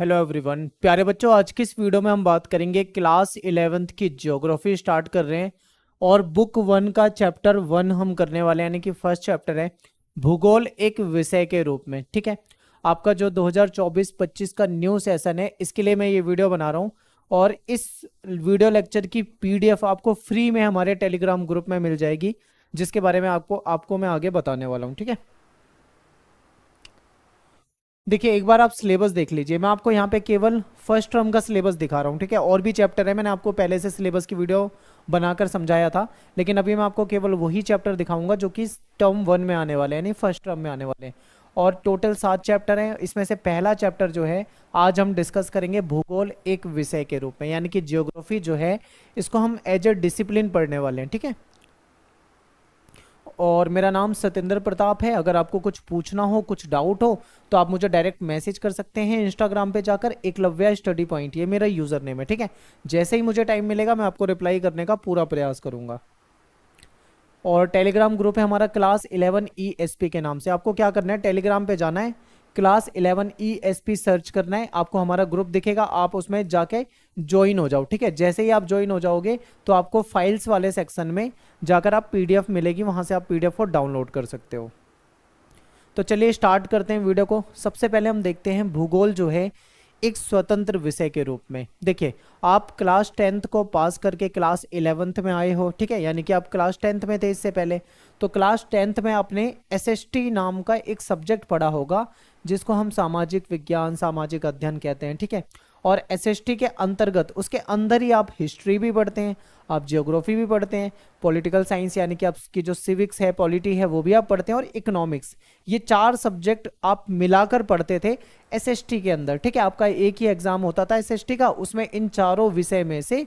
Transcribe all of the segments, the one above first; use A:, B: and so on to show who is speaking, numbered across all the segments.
A: hello everyone प्यारे बच्चों आज की इस वीडियो में हम बात करेंगे क्लास इलेवेंथ की ज्योग्राफी स्टार्ट कर रहे हैं और बुक वन का चैप्टर वन हम करने वाले यानी कि फर्स्ट चैप्टर है भूगोल एक विषय के रूप में ठीक है आपका जो 2024-25 का न्यू सेशन है इसके लिए मैं ये वीडियो बना रहा हूँ और इस वीडियो लेक्चर की पी आपको फ्री में हमारे टेलीग्राम ग्रुप में मिल जाएगी जिसके बारे में आपको आपको मैं आगे बताने वाला हूँ ठीक है देखिए एक बार आप सिलेबस देख लीजिए मैं आपको यहाँ पे केवल फर्स्ट टर्म का सिलेबस दिखा रहा हूँ ठीक है और भी चैप्टर है मैंने आपको पहले से सिलेबस की वीडियो बनाकर समझाया था लेकिन अभी मैं आपको केवल वही चैप्टर दिखाऊंगा जो कि टर्म वन में आने वाले यानी फर्स्ट टर्म में आने वाले हैं और टोटल सात चैप्टर हैं इसमें से पहला चैप्टर जो है आज हम डिस्कस करेंगे भूगोल एक विषय के रूप में यानी कि जियोग्राफी जो है इसको हम एज ए डिसिप्लिन पढ़ने वाले हैं ठीक है और मेरा नाम सतेंद्र प्रताप है अगर आपको कुछ पूछना हो कुछ डाउट हो तो आप मुझे डायरेक्ट मैसेज कर सकते हैं इंस्टाग्राम पे जाकर एकलव्या स्टडी पॉइंट ये मेरा यूज़र नेम है ठीक है जैसे ही मुझे टाइम मिलेगा मैं आपको रिप्लाई करने का पूरा प्रयास करूँगा और टेलीग्राम ग्रुप है हमारा क्लास इलेवन ई के नाम से आपको क्या करना है टेलीग्राम पर जाना है class eleven E S P search करना है आपको हमारा ग्रुप दिखेगा आप उसमें जाके ज्वाइन हो जाओ ठीक है जैसे ही आप ज्वाइन हो जाओगे तो आपको फाइल्स वाले सेक्शन में जाकर आप पीडीएफ मिलेगी वहाँ से आप पीडीएफ को डाउनलोड कर सकते हो तो चलिए स्टार्ट करते हैं वीडियो को सबसे पहले हम देखते हैं भूगोल जो है एक स्वतंत्र विषय के रूप में देखिए आप क्लास टेंथ को पास करके क्लास इलेवेंथ में आए हो ठीक है यानी कि आप क्लास टेंथ में थे इससे पहले तो क्लास टेंथ में आपने एसएसटी नाम का एक सब्जेक्ट पढ़ा होगा जिसको हम सामाजिक विज्ञान सामाजिक अध्ययन कहते हैं ठीक है और एसएसटी के अंतर्गत उसके अंदर ही आप हिस्ट्री भी पढ़ते हैं आप जियोग्राफी भी पढ़ते हैं पॉलिटिकल साइंस यानी कि आपकी जो सिविक्स है पॉलिटी है वो भी आप पढ़ते हैं और इकोनॉमिक्स ये चार सब्जेक्ट आप मिलाकर पढ़ते थे एसएसटी के अंदर ठीक है आपका एक ही एग्जाम होता था एस का उसमें इन चारों विषय में से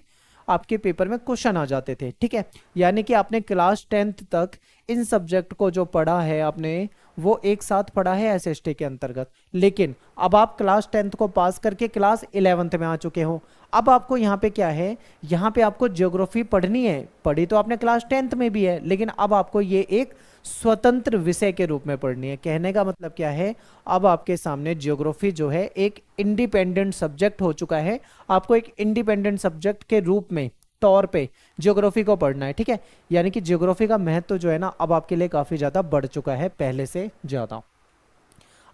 A: आपके पेपर में क्वेश्चन आ जाते थे ठीक है यानी कि आपने क्लास टेंथ तक इन सब्जेक्ट को जो पढ़ा है आपने वो एक साथ पढ़ा है एस के अंतर्गत लेकिन अब आप क्लास टेंथ को पास करके क्लास इलेवंथ में आ चुके हो अब आपको यहाँ पे क्या है यहाँ पे आपको ज्योग्राफी पढ़नी है पढ़ी तो आपने क्लास टेंथ में भी है लेकिन अब आपको ये एक स्वतंत्र विषय के रूप में पढ़नी है कहने का मतलब क्या है अब आपके सामने ज्योग्राफी जो है एक इंडिपेंडेंट सब्जेक्ट हो चुका है आपको एक इंडिपेंडेंट सब्जेक्ट के रूप में तौर पे जियोग्राफी को पढ़ना है ठीक है यानी कि जियोग्राफी का महत्व जो है ना अब आपके लिए काफ़ी ज़्यादा बढ़ चुका है पहले से ज़्यादा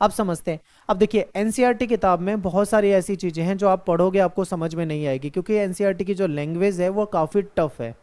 A: अब समझते हैं अब देखिए एनसीईआरटी e किताब में बहुत सारी ऐसी चीज़ें हैं जो आप पढ़ोगे आपको समझ में नहीं आएगी क्योंकि एनसीईआरटी e की जो लैंग्वेज है वो काफ़ी टफ है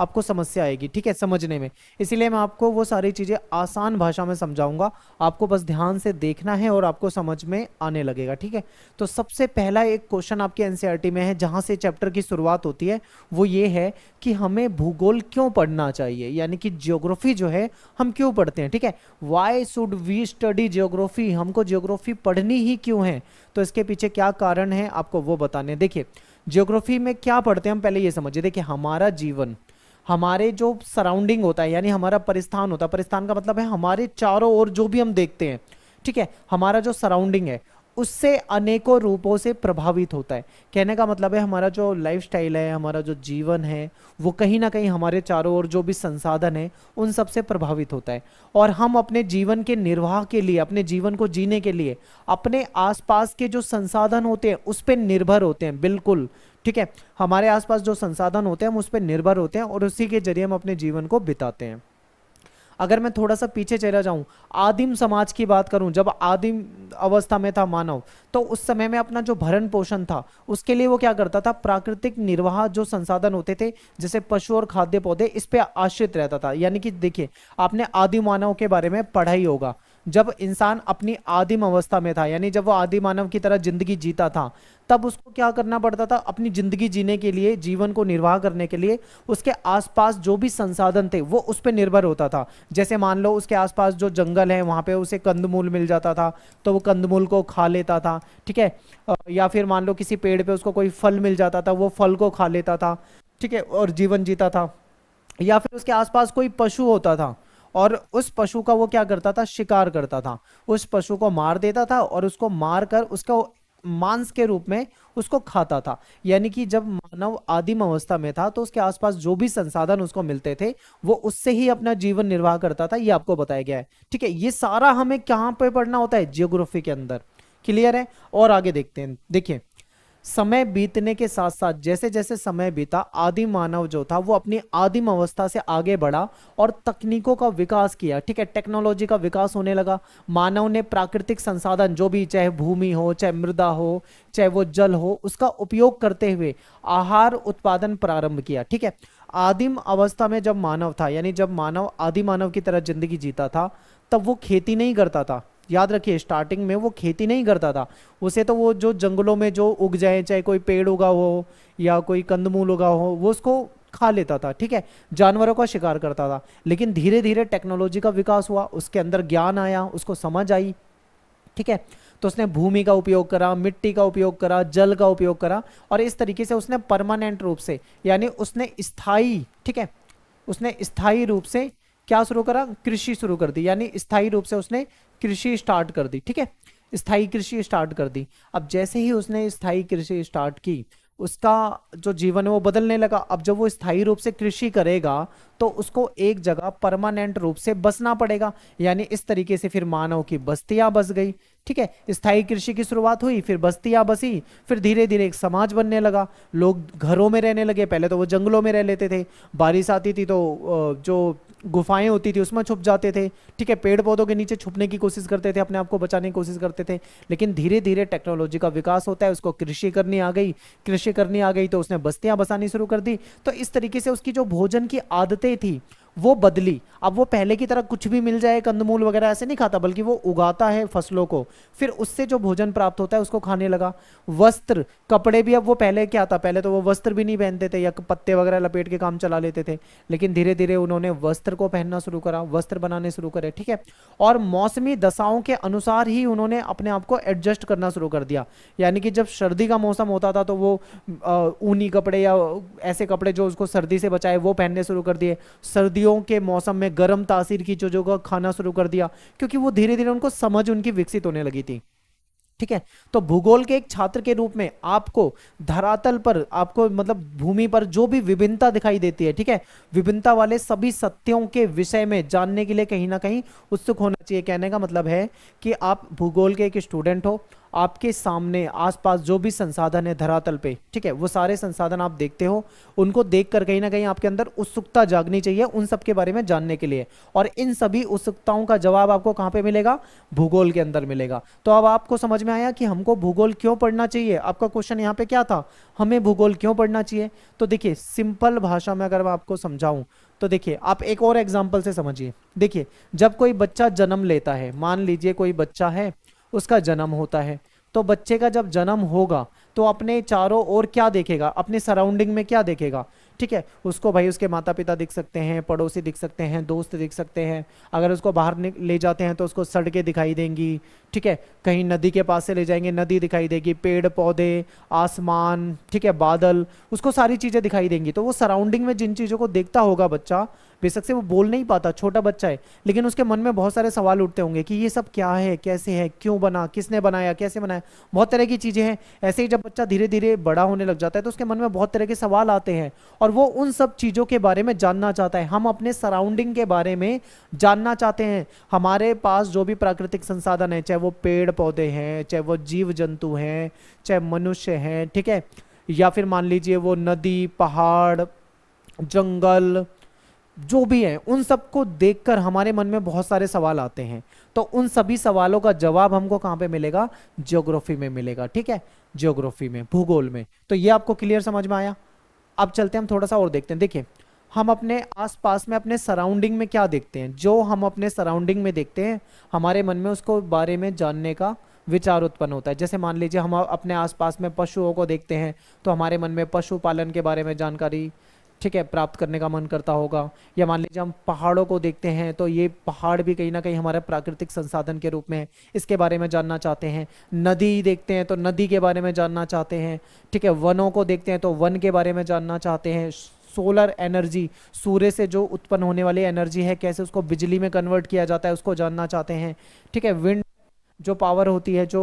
A: आपको समस्या आएगी ठीक है समझने में इसीलिए मैं आपको वो सारी चीज़ें आसान भाषा में समझाऊंगा आपको बस ध्यान से देखना है और आपको समझ में आने लगेगा ठीक है तो सबसे पहला एक क्वेश्चन आपके एन में है जहाँ से चैप्टर की शुरुआत होती है वो ये है कि हमें भूगोल क्यों पढ़ना चाहिए यानी कि जियोग्राफी जो है हम क्यों पढ़ते हैं ठीक है why should we study geography हमको जियोग्राफी पढ़नी ही क्यों है तो इसके पीछे क्या कारण है आपको वो बताने देखिए जियोग्राफी में क्या पढ़ते हैं हम पहले ये समझिए देखिए हमारा जीवन हमारे जो सराउंडिंग होता है यानी हमारा परिस्थान होता है परिस्थान का मतलब है हमारे चारों ओर जो भी हम देखते हैं ठीक है हमारा जो सराउंडिंग है उससे अनेकों रूपों से प्रभावित होता है कहने का मतलब है हमारा जो लाइफ है हमारा जो जीवन है वो कहीं ना कहीं हमारे चारों ओर जो भी संसाधन है उन सब से प्रभावित होता है और हम अपने जीवन के निर्वाह के लिए अपने जीवन को जीने के लिए अपने आसपास के जो संसाधन होते हैं उस पर निर्भर होते हैं बिल्कुल ठीक है हमारे आसपास जो संसाधन होते हैं हम उस पर निर्भर होते हैं और उसी के जरिए हम अपने जीवन को बिताते हैं अगर मैं थोड़ा सा पीछे चला जाऊं आदिम समाज की बात करूं जब आदिम अवस्था में था मानव तो उस समय में अपना जो भरण पोषण था उसके लिए वो क्या करता था प्राकृतिक निर्वाह जो संसाधन होते थे जैसे पशु और खाद्य पौधे इस पर आश्रित रहता था यानी कि देखिए आपने आदि मानव के बारे में पढ़ा ही होगा जब इंसान अपनी आदिम अवस्था में था यानी जब वो आदि मानव की तरह जिंदगी जीता था तब उसको क्या करना पड़ता था अपनी जिंदगी जीने के लिए जीवन को निर्वाह करने के लिए उसके आसपास जो भी संसाधन थे वो उस पर निर्भर होता था जैसे मान लो उसके आसपास जो जंगल है वहाँ पे उसे कंदमूल मिल जाता था तो वो कंदमूल को खा लेता था ठीक है या फिर मान लो किसी पेड़ पे उसको कोई फल मिल जाता था वो फल को खा लेता था ठीक है और जीवन जीता था या फिर उसके आसपास कोई पशु होता था और उस पशु का वो क्या करता था शिकार करता था उस पशु को मार देता था और उसको मार कर उसका मांस के रूप में उसको खाता था यानी कि जब मानव आदिम अवस्था में था तो उसके आसपास जो भी संसाधन उसको मिलते थे वो उससे ही अपना जीवन निर्वाह करता था ये आपको बताया गया है ठीक है ये सारा हमें कहाँ पे पढ़ना होता है जियोग्राफी के अंदर क्लियर है और आगे देखते हैं देखिए समय बीतने के साथ साथ जैसे जैसे समय बीता आदि मानव जो था वो अपनी आदिम अवस्था से आगे बढ़ा और तकनीकों का विकास किया ठीक है टेक्नोलॉजी का विकास होने लगा मानव ने प्राकृतिक संसाधन जो भी चाहे भूमि हो चाहे मृदा हो चाहे वो जल हो उसका उपयोग करते हुए आहार उत्पादन प्रारंभ किया ठीक है आदिम अवस्था में जब मानव था यानी जब मानव आदि मानव की तरह जिंदगी जीता था तब वो खेती नहीं करता था याद रखिए स्टार्टिंग में वो खेती नहीं करता था उसे तो वो जो जंगलों में जो उग जाए चाहे कोई पेड़ उगा हो या कोई कंदमूल उगा हो वो उसको खा लेता था ठीक है जानवरों का शिकार करता था लेकिन धीरे धीरे टेक्नोलॉजी का विकास हुआ उसके अंदर ज्ञान आया उसको समझ आई ठीक है तो उसने भूमि का उपयोग करा मिट्टी का उपयोग करा जल का उपयोग करा और इस तरीके से उसने परमानेंट रूप से यानी उसने स्थाई ठीक है उसने स्थाई रूप से क्या शुरू करा कृषि शुरू कर दी यानी स्थाई रूप से उसने कृषि स्टार्ट कर दी ठीक है स्थाई कृषि स्टार्ट कर दी अब जैसे ही उसने स्थाई कृषि स्टार्ट की उसका जो जीवन है वो बदलने लगा अब जब वो स्थाई रूप से कृषि करेगा तो उसको एक जगह परमानेंट रूप से बसना पड़ेगा यानी इस तरीके से फिर मानव की बस्तियां बस गई ठीक है स्थाई कृषि की शुरुआत हुई फिर बस्तियां बसी फिर धीरे धीरे एक समाज बनने लगा लोग घरों में रहने लगे पहले तो वो जंगलों में रह लेते थे बारिश आती थी तो जो गुफाएं होती थी उसमें छुप जाते थे ठीक है पेड़ पौधों के नीचे छुपने की कोशिश करते थे अपने आप को बचाने की कोशिश करते थे लेकिन धीरे धीरे टेक्नोलॉजी का विकास होता है उसको कृषि करनी आ गई कृषि करनी आ गई तो उसने बस्तियां बसानी शुरू कर दी तो इस तरीके से उसकी जो भोजन की आदतें थी वो बदली अब वो पहले की तरह कुछ भी मिल जाए कंदमूल वगैरह ऐसे नहीं खाता बल्कि वो उगाता है फसलों को फिर उससे जो भोजन प्राप्त होता है उसको खाने लगा वस्त्र कपड़े भी अब वो पहले क्या था पहले तो वो वस्त्र भी नहीं पहनते थे या पत्ते वगैरह लपेट के काम चला लेते थे लेकिन धीरे धीरे उन्होंने वस्त्र को पहनना शुरू करा वस्त्र बनाने शुरू करे ठीक है और मौसमी दशाओं के अनुसार ही उन्होंने अपने आप को एडजस्ट करना शुरू कर दिया यानी कि जब सर्दी का मौसम होता था तो वो ऊनी कपड़े या ऐसे कपड़े जो उसको सर्दी से बचाए वो पहनने शुरू कर दिए सर्दियों के मौसम में गर्म तासीर की चीज़ों का खाना शुरू कर दिया क्योंकि वो धीरे धीरे उनको समझ उनकी विकसित होने लगी थी ठीक है तो भूगोल के एक छात्र के रूप में आपको धरातल पर आपको मतलब भूमि पर जो भी विभिन्नता दिखाई देती है ठीक है विभिन्नता वाले सभी सत्यों के विषय में जानने के लिए कहीं ना कहीं उत्सुक होना चाहिए कहने का मतलब है कि आप भूगोल के एक स्टूडेंट हो आपके सामने आसपास जो भी संसाधन है धरातल पे ठीक है वो सारे संसाधन आप देखते हो उनको देख कर कहीं ना कहीं आपके अंदर उत्सुकता जागनी चाहिए उन सब के बारे में जानने के लिए और इन सभी उत्सुकताओं का जवाब आपको कहाँ पे मिलेगा भूगोल के अंदर मिलेगा तो अब आपको समझ में आया कि हमको भूगोल क्यों पढ़ना चाहिए आपका क्वेश्चन यहाँ पे क्या था हमें भूगोल क्यों पढ़ना चाहिए तो देखिए सिंपल भाषा में अगर मैं आपको समझाऊं तो देखिए आप एक और एग्जाम्पल से समझिए देखिए जब कोई बच्चा जन्म लेता है मान लीजिए कोई बच्चा है उसका जन्म होता है तो बच्चे का जब जन्म होगा तो अपने चारों ओर क्या देखेगा अपने सराउंडिंग में क्या देखेगा ठीक है उसको भाई उसके माता पिता दिख सकते हैं पड़ोसी दिख सकते हैं दोस्त दिख सकते हैं अगर उसको बाहर ले जाते हैं तो उसको सड़कें दिखाई देंगी ठीक है कहीं नदी के पास से ले जाएंगे नदी दिखाई देगी पेड़ पौधे आसमान ठीक है बादल उसको सारी चीज़ें दिखाई देंगी तो वो सराउंडिंग में जिन चीज़ों को देखता होगा बच्चा बेशक से वो बोल नहीं पाता छोटा बच्चा है लेकिन उसके मन में बहुत सारे सवाल उठते होंगे कि ये सब क्या है कैसे है क्यों बना किसने बनाया कैसे बनाया बहुत तरह की चीज़ें हैं ऐसे ही जब बच्चा धीरे धीरे बड़ा होने लग जाता है तो उसके मन में बहुत तरह के सवाल आते हैं और वो उन सब चीज़ों के बारे में जानना चाहता है हम अपने सराउंडिंग के बारे में जानना चाहते हैं हमारे पास जो भी प्राकृतिक संसाधन है चाहे वो वो पेड़ पौधे हैं चाहे वो जीव जंतु हैं चाहे मनुष्य हैं ठीक है या फिर मान लीजिए वो नदी पहाड़ जंगल जो भी है उन सबको देखकर हमारे मन में बहुत सारे सवाल आते हैं तो उन सभी सवालों का जवाब हमको कहाँ पे मिलेगा ज्योग्राफी में मिलेगा ठीक है ज्योग्राफी में भूगोल में तो ये आपको क्लियर समझ में आया अब चलते हैं हम थोड़ा सा और देखते हैं देखिए हम अपने आसपास में अपने सराउंडिंग में क्या देखते हैं जो हम अपने सराउंडिंग में देखते हैं हमारे मन में उसको बारे में जानने का विचार उत्पन्न होता है जैसे मान लीजिए हम अपने आसपास में पशुओं को देखते हैं तो हमारे मन में पशुपालन के बारे में जानकारी ठीक है प्राप्त करने का मन करता होगा या मान लीजिए हम पहाड़ों को देखते हैं तो ये पहाड़ भी कहीं ना कहीं हमारे प्राकृतिक संसाधन के रूप में है इसके बारे में जानना चाहते हैं नदी देखते हैं तो नदी के बारे में जानना चाहते हैं ठीक है वनों को देखते हैं तो वन के बारे में जानना चाहते हैं सोलर एनर्जी सूर्य से जो उत्पन्न होने वाली एनर्जी है कैसे उसको बिजली में कन्वर्ट किया जाता है उसको जानना चाहते हैं ठीक है विंड जो पावर होती है जो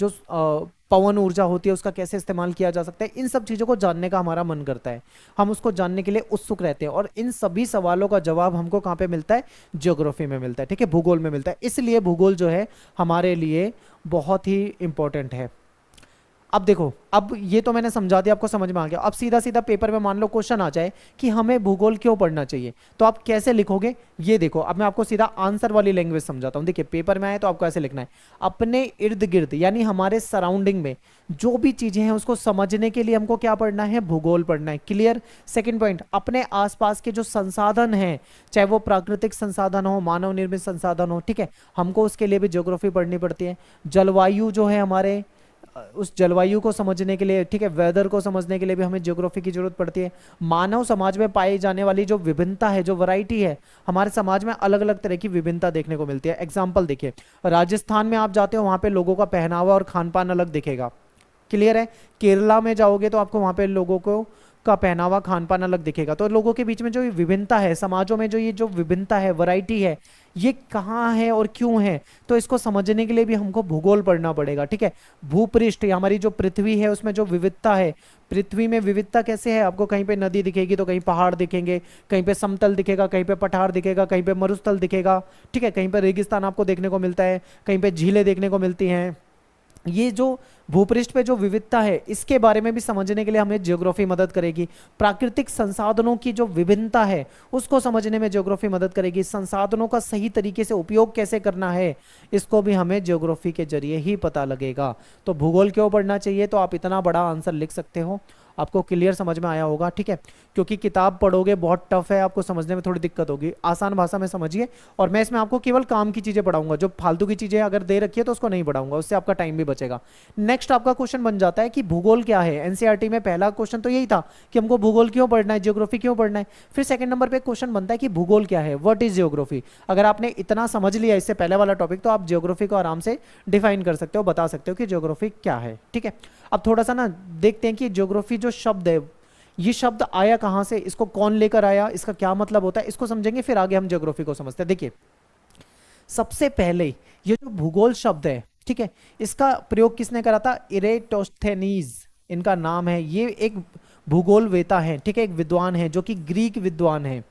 A: जो आ, पवन ऊर्जा होती है उसका कैसे इस्तेमाल किया जा सकता है इन सब चीज़ों को जानने का हमारा मन करता है हम उसको जानने के लिए उत्सुक रहते हैं और इन सभी सवालों का जवाब हमको कहाँ पे मिलता है जियोग्राफी में मिलता है ठीक है भूगोल में मिलता है इसलिए भूगोल जो है हमारे लिए बहुत ही इम्पोर्टेंट है अब देखो अब ये तो मैंने समझा दिया आपको समझ में आ गया अब सीधा सीधा पेपर में मान लो क्वेश्चन आ जाए कि हमें भूगोल क्यों पढ़ना चाहिए तो आप कैसे लिखोगे ये देखो अब मैं आपको सीधा आंसर वाली लैंग्वेज समझाता हूँ देखिए पेपर में आए तो आपको ऐसे लिखना है अपने इर्द गिर्द यानी हमारे सराउंडिंग में जो भी चीज़ें हैं उसको समझने के लिए हमको क्या पढ़ना है भूगोल पढ़ना है क्लियर सेकेंड पॉइंट अपने आस के जो संसाधन हैं चाहे वो प्राकृतिक संसाधन हो मानव निर्मित संसाधन हो ठीक है हमको उसके लिए भी ज्योग्राफी पढ़नी पड़ती है जलवायु जो है हमारे उस जलवायु को समझने के लिए ठीक है वेदर को समझने के लिए भी हमें ज्योग्राफी की जरूरत पड़ती है मानव समाज में पाई जाने वाली जो विभिन्नता है जो वैरायटी है हमारे समाज में अलग अलग तरह की विभिन्नता देखने को मिलती है एग्जाम्पल देखिए राजस्थान में आप जाते हो वहाँ पे लोगों का पहनावा और खान पान अलग दिखेगा क्लियर है केरला में जाओगे तो आपको वहाँ पे लोगों को का पहनावा खान पान अलग दिखेगा तो लोगों के बीच में जो ये विभिन्नता है समाजों में जो ये जो विभिन्नता है वैरायटी है ये कहाँ है और क्यों है तो इसको समझने के लिए भी हमको भूगोल पढ़ना पड़ेगा ठीक है भूपृष्ठ हमारी जो पृथ्वी है उसमें जो विविधता है पृथ्वी में विविधता कैसे है आपको कहीं पे नदी दिखेगी तो कहीं पहाड़ दिखेंगे कहीं पे समतल दिखेगा कहीं पे पठार दिखेगा कहीं पे मरुस्थल दिखेगा ठीक है कहीं पे रेगिस्तान आपको देखने को मिलता है कहीं पे झीलें देखने को मिलती हैं ये जो भूपृष्ठ पे जो विविधता है इसके बारे में भी समझने के लिए हमें जियोग्राफी मदद करेगी प्राकृतिक संसाधनों की जो विभिन्नता है उसको समझने में जियोग्राफी मदद करेगी संसाधनों का सही तरीके से उपयोग कैसे करना है इसको भी हमें जियोग्राफी के जरिए ही पता लगेगा तो भूगोल क्यों पढ़ना चाहिए तो आप इतना बड़ा आंसर लिख सकते हो आपको क्लियर समझ में आया होगा ठीक है क्योंकि किताब पढ़ोगे बहुत टफ है आपको समझने में थोड़ी दिक्कत होगी आसान भाषा में समझिए और मैं इसमें आपको केवल काम की चीज़ें पढ़ाऊंगा जो फालतू की चीज़ें अगर दे रखी है तो उसको नहीं पढ़ाऊंगा उससे आपका टाइम भी बचेगा नेक्स्ट आपका क्वेश्चन बन जाता है कि भूगोल क्या है एनसीआरटी e में पहला क्वेश्चन तो यही था कि हमको भूगोल क्यों पढ़ना है जियोग्राफी क्यों पढ़ना है फिर सेकंड नंबर पर क्वेश्चन बनता है कि भूगोल क्या है वट इज जियोग्राफी अगर आपने इतना समझ लिया इससे पहले वाला टॉपिक तो आप जियोग्राफी को आराम से डिफाइन कर सकते हो बता सकते हो कि जियोग्राफी क्या है ठीक है अब थोड़ा सा ना देखते हैं कि जियोग्राफी जो शब्द है ये शब्द आया कहाँ से इसको कौन लेकर आया इसका क्या मतलब होता है इसको समझेंगे फिर आगे हम ज्योग्राफी को समझते हैं देखिए सबसे पहले ये जो भूगोल शब्द है ठीक है इसका प्रयोग किसने करा था इरेटोस्थेनीज इनका नाम है ये एक भूगोल वेता है ठीक है एक विद्वान है जो कि ग्रीक विद्वान है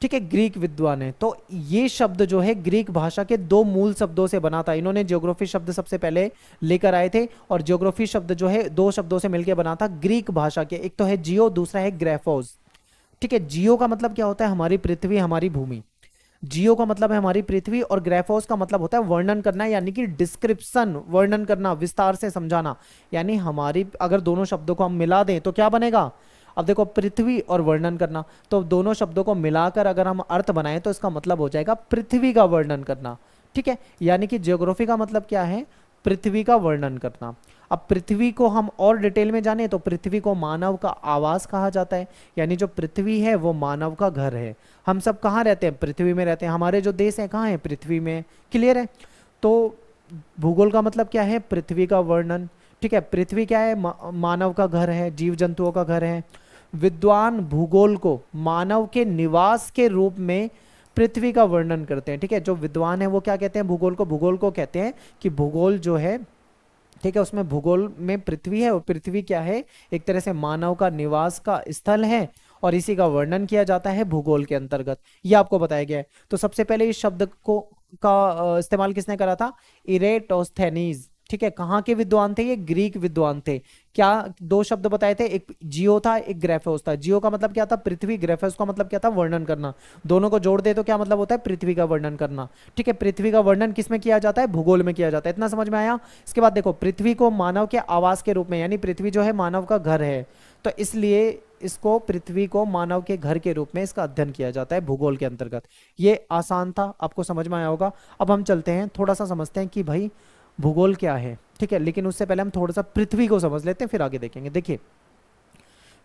A: ठीक है ग्रीक विद्वान है तो ये शब्द जो है ग्रीक भाषा के दो मूल शब्दों से बना था इन्होंने ज्योग्राफी शब्द सबसे पहले लेकर आए थे और ज्योग्राफी शब्द जो है दो शब्दों से मिलकर बना था ग्रीक भाषा के एक तो है जियो दूसरा है ग्रेफोज ठीक है जियो का मतलब क्या होता है हमारी पृथ्वी हमारी भूमि जियो का मतलब है हमारी पृथ्वी और ग्रेफोस का मतलब होता है वर्णन करना यानी कि डिस्क्रिप्शन वर्णन करना विस्तार से समझाना यानी हमारी अगर दोनों शब्दों को हम मिला दें तो क्या बनेगा अब देखो पृथ्वी और वर्णन करना तो दोनों शब्दों को मिलाकर अगर हम अर्थ बनाएं तो इसका मतलब हो जाएगा पृथ्वी का वर्णन करना ठीक है यानी कि जियोग्राफी का मतलब क्या है पृथ्वी का वर्णन करना अब पृथ्वी को हम और डिटेल में जाने तो पृथ्वी को मानव का आवास कहा जाता है यानी जो पृथ्वी है वो मानव का घर है हम सब कहाँ रहते हैं पृथ्वी में रहते हैं हमारे जो देश हैं कहाँ हैं पृथ्वी में क्लियर है तो भूगोल का मतलब क्या है पृथ्वी का वर्णन ठीक है पृथ्वी क्या है मानव का घर है जीव जंतुओं का घर है विद्वान भूगोल को मानव के निवास के रूप में पृथ्वी का वर्णन करते हैं ठीक है जो विद्वान है वो क्या कहते हैं भूगोल को भूगोल को कहते हैं कि भूगोल जो है ठीक है उसमें भूगोल में पृथ्वी है और पृथ्वी क्या है एक तरह से मानव का निवास का स्थल है और इसी का वर्णन किया जाता है भूगोल के अंतर्गत ये आपको बताया गया है तो सबसे पहले इस शब्द को का इस्तेमाल किसने करा था इरेटोस्थेनीज ठीक है कहाँ के विद्वान थे ये ग्रीक विद्वान थे क्या दो शब्द बताए थे एक जियो था एक ग्रेफोस था जियो का मतलब क्या था पृथ्वी ग्रेफोस का मतलब क्या था वर्णन करना दोनों को जोड़ दे तो क्या मतलब होता है पृथ्वी का वर्णन करना ठीक है पृथ्वी का वर्णन किसमें किया जाता है भूगोल में किया जाता है इतना समझ में आया इसके बाद देखो पृथ्वी को मानव के आवास के रूप में यानी पृथ्वी जो है मानव का घर है तो इसलिए इसको पृथ्वी को मानव के घर के रूप में इसका अध्ययन किया जाता है भूगोल के अंतर्गत ये आसान था आपको समझ में आया होगा अब हम चलते हैं थोड़ा सा समझते हैं कि भाई भूगोल क्या है ठीक है लेकिन उससे पहले हम थोड़ा सा पृथ्वी को समझ लेते हैं फिर आगे देखेंगे देखिए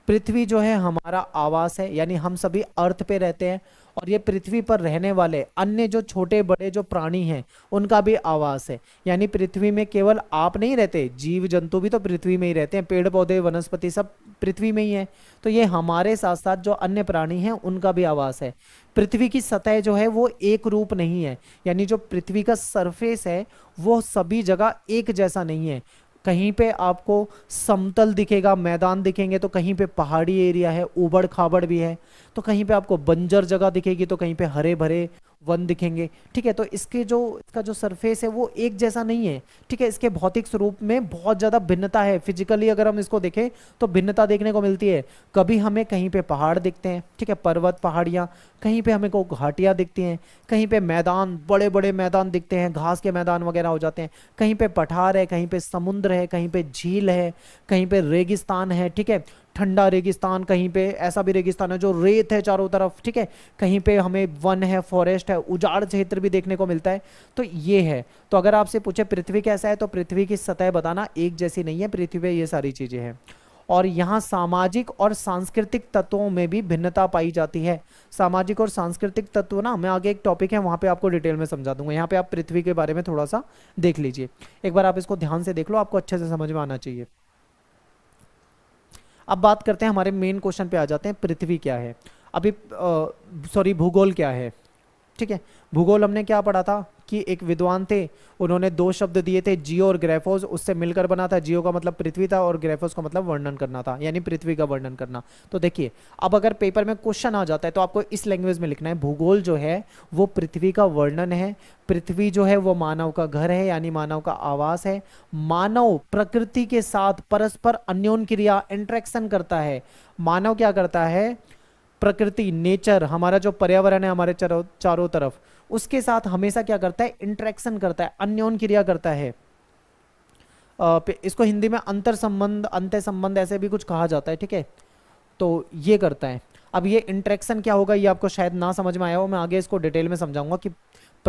A: पृथ्वी जो है हमारा आवास है यानी हम सभी अर्थ पे रहते हैं और ये पृथ्वी पर रहने वाले अन्य जो छोटे बड़े जो प्राणी हैं उनका भी आवास है यानी पृथ्वी में केवल आप नहीं रहते जीव जंतु भी तो पृथ्वी में ही रहते हैं पेड़ पौधे वनस्पति सब पृथ्वी में ही है तो ये हमारे साथ साथ जो अन्य प्राणी हैं उनका भी आवास है पृथ्वी की सतह जो है वो एक रूप नहीं है यानी जो पृथ्वी का सरफेस है वो सभी जगह एक जैसा नहीं है कहीं पे आपको समतल दिखेगा मैदान दिखेंगे तो कहीं पे पहाड़ी एरिया है ऊबड़ खाबड़ भी है तो कहीं पे आपको बंजर जगह दिखेगी तो कहीं पे हरे भरे वन दिखेंगे ठीक है तो इसके जो इसका जो सरफेस है वो एक जैसा नहीं है ठीक है इसके भौतिक स्वरूप में बहुत ज़्यादा भिन्नता है फिजिकली अगर हम इसको देखें तो भिन्नता देखने को मिलती है कभी हमें कहीं पे पहाड़ दिखते हैं ठीक है पर्वत पहाड़ियाँ कहीं पे हमें को घाटियाँ दिखती हैं कहीं पे मैदान बड़े बड़े मैदान दिखते हैं घास के मैदान वगैरह हो जाते हैं कहीं पे पठार है कहीं पे समुद्र है कहीं पे झील है कहीं पे रेगिस्तान है ठीक है ठंडा रेगिस्तान कहीं पे ऐसा भी रेगिस्तान है जो रेत है चारों तरफ ठीक है कहीं पे हमें वन है फॉरेस्ट है उजाड़ क्षेत्र भी देखने को मिलता है तो ये है तो अगर आपसे पूछे पृथ्वी कैसा है तो पृथ्वी की सतह बताना एक जैसी नहीं है पृथ्वी पे ये सारी चीज़ें हैं और यहाँ सामाजिक और सांस्कृतिक तत्वों में भी भिन्नता पाई जाती है सामाजिक और सांस्कृतिक तत्व ना मैं आगे एक टॉपिक है वहाँ पे आपको डिटेल में समझा दूंगा यहाँ पे आप पृथ्वी के बारे में थोड़ा सा देख लीजिए एक बार आप इसको ध्यान से देख लो आपको अच्छे से समझ में आना चाहिए अब बात करते हैं हमारे मेन क्वेश्चन पे आ जाते हैं पृथ्वी क्या है अभी सॉरी भूगोल क्या है ठीक है भूगोल हमने क्या पढ़ा था कि एक विद्वान थे उन्होंने दो शब्द दिए थे जियो और ग्रेफोज उससे मिलकर बना था जियो का मतलब पृथ्वी था और ग्रेफोज का मतलब वर्णन करना था यानी पृथ्वी का वर्णन करना तो देखिए अब अगर पेपर में क्वेश्चन आ जाता है तो आपको इस लैंग्वेज में लिखना है भूगोल जो है वो पृथ्वी का वर्णन है पृथ्वी जो है वो मानव का घर है यानी मानव का आवास है मानव प्रकृति के साथ परस्पर अन्योन क्रिया इंट्रैक्शन करता है मानव क्या करता है प्रकृति नेचर हमारा जो पर्यावरण है हमारे चारों तरफ उसके साथ हमेशा क्या करता है इंट्रैक्शन करता है अन्योन क्रिया करता है इसको हिंदी में अंतर संबंध अंत संबंध ऐसे भी कुछ कहा जाता है ठीक है तो ये करता है अब ये इंट्रैक्शन क्या होगा ये आपको शायद ना समझ में आया हो मैं आगे इसको डिटेल में समझाऊंगा कि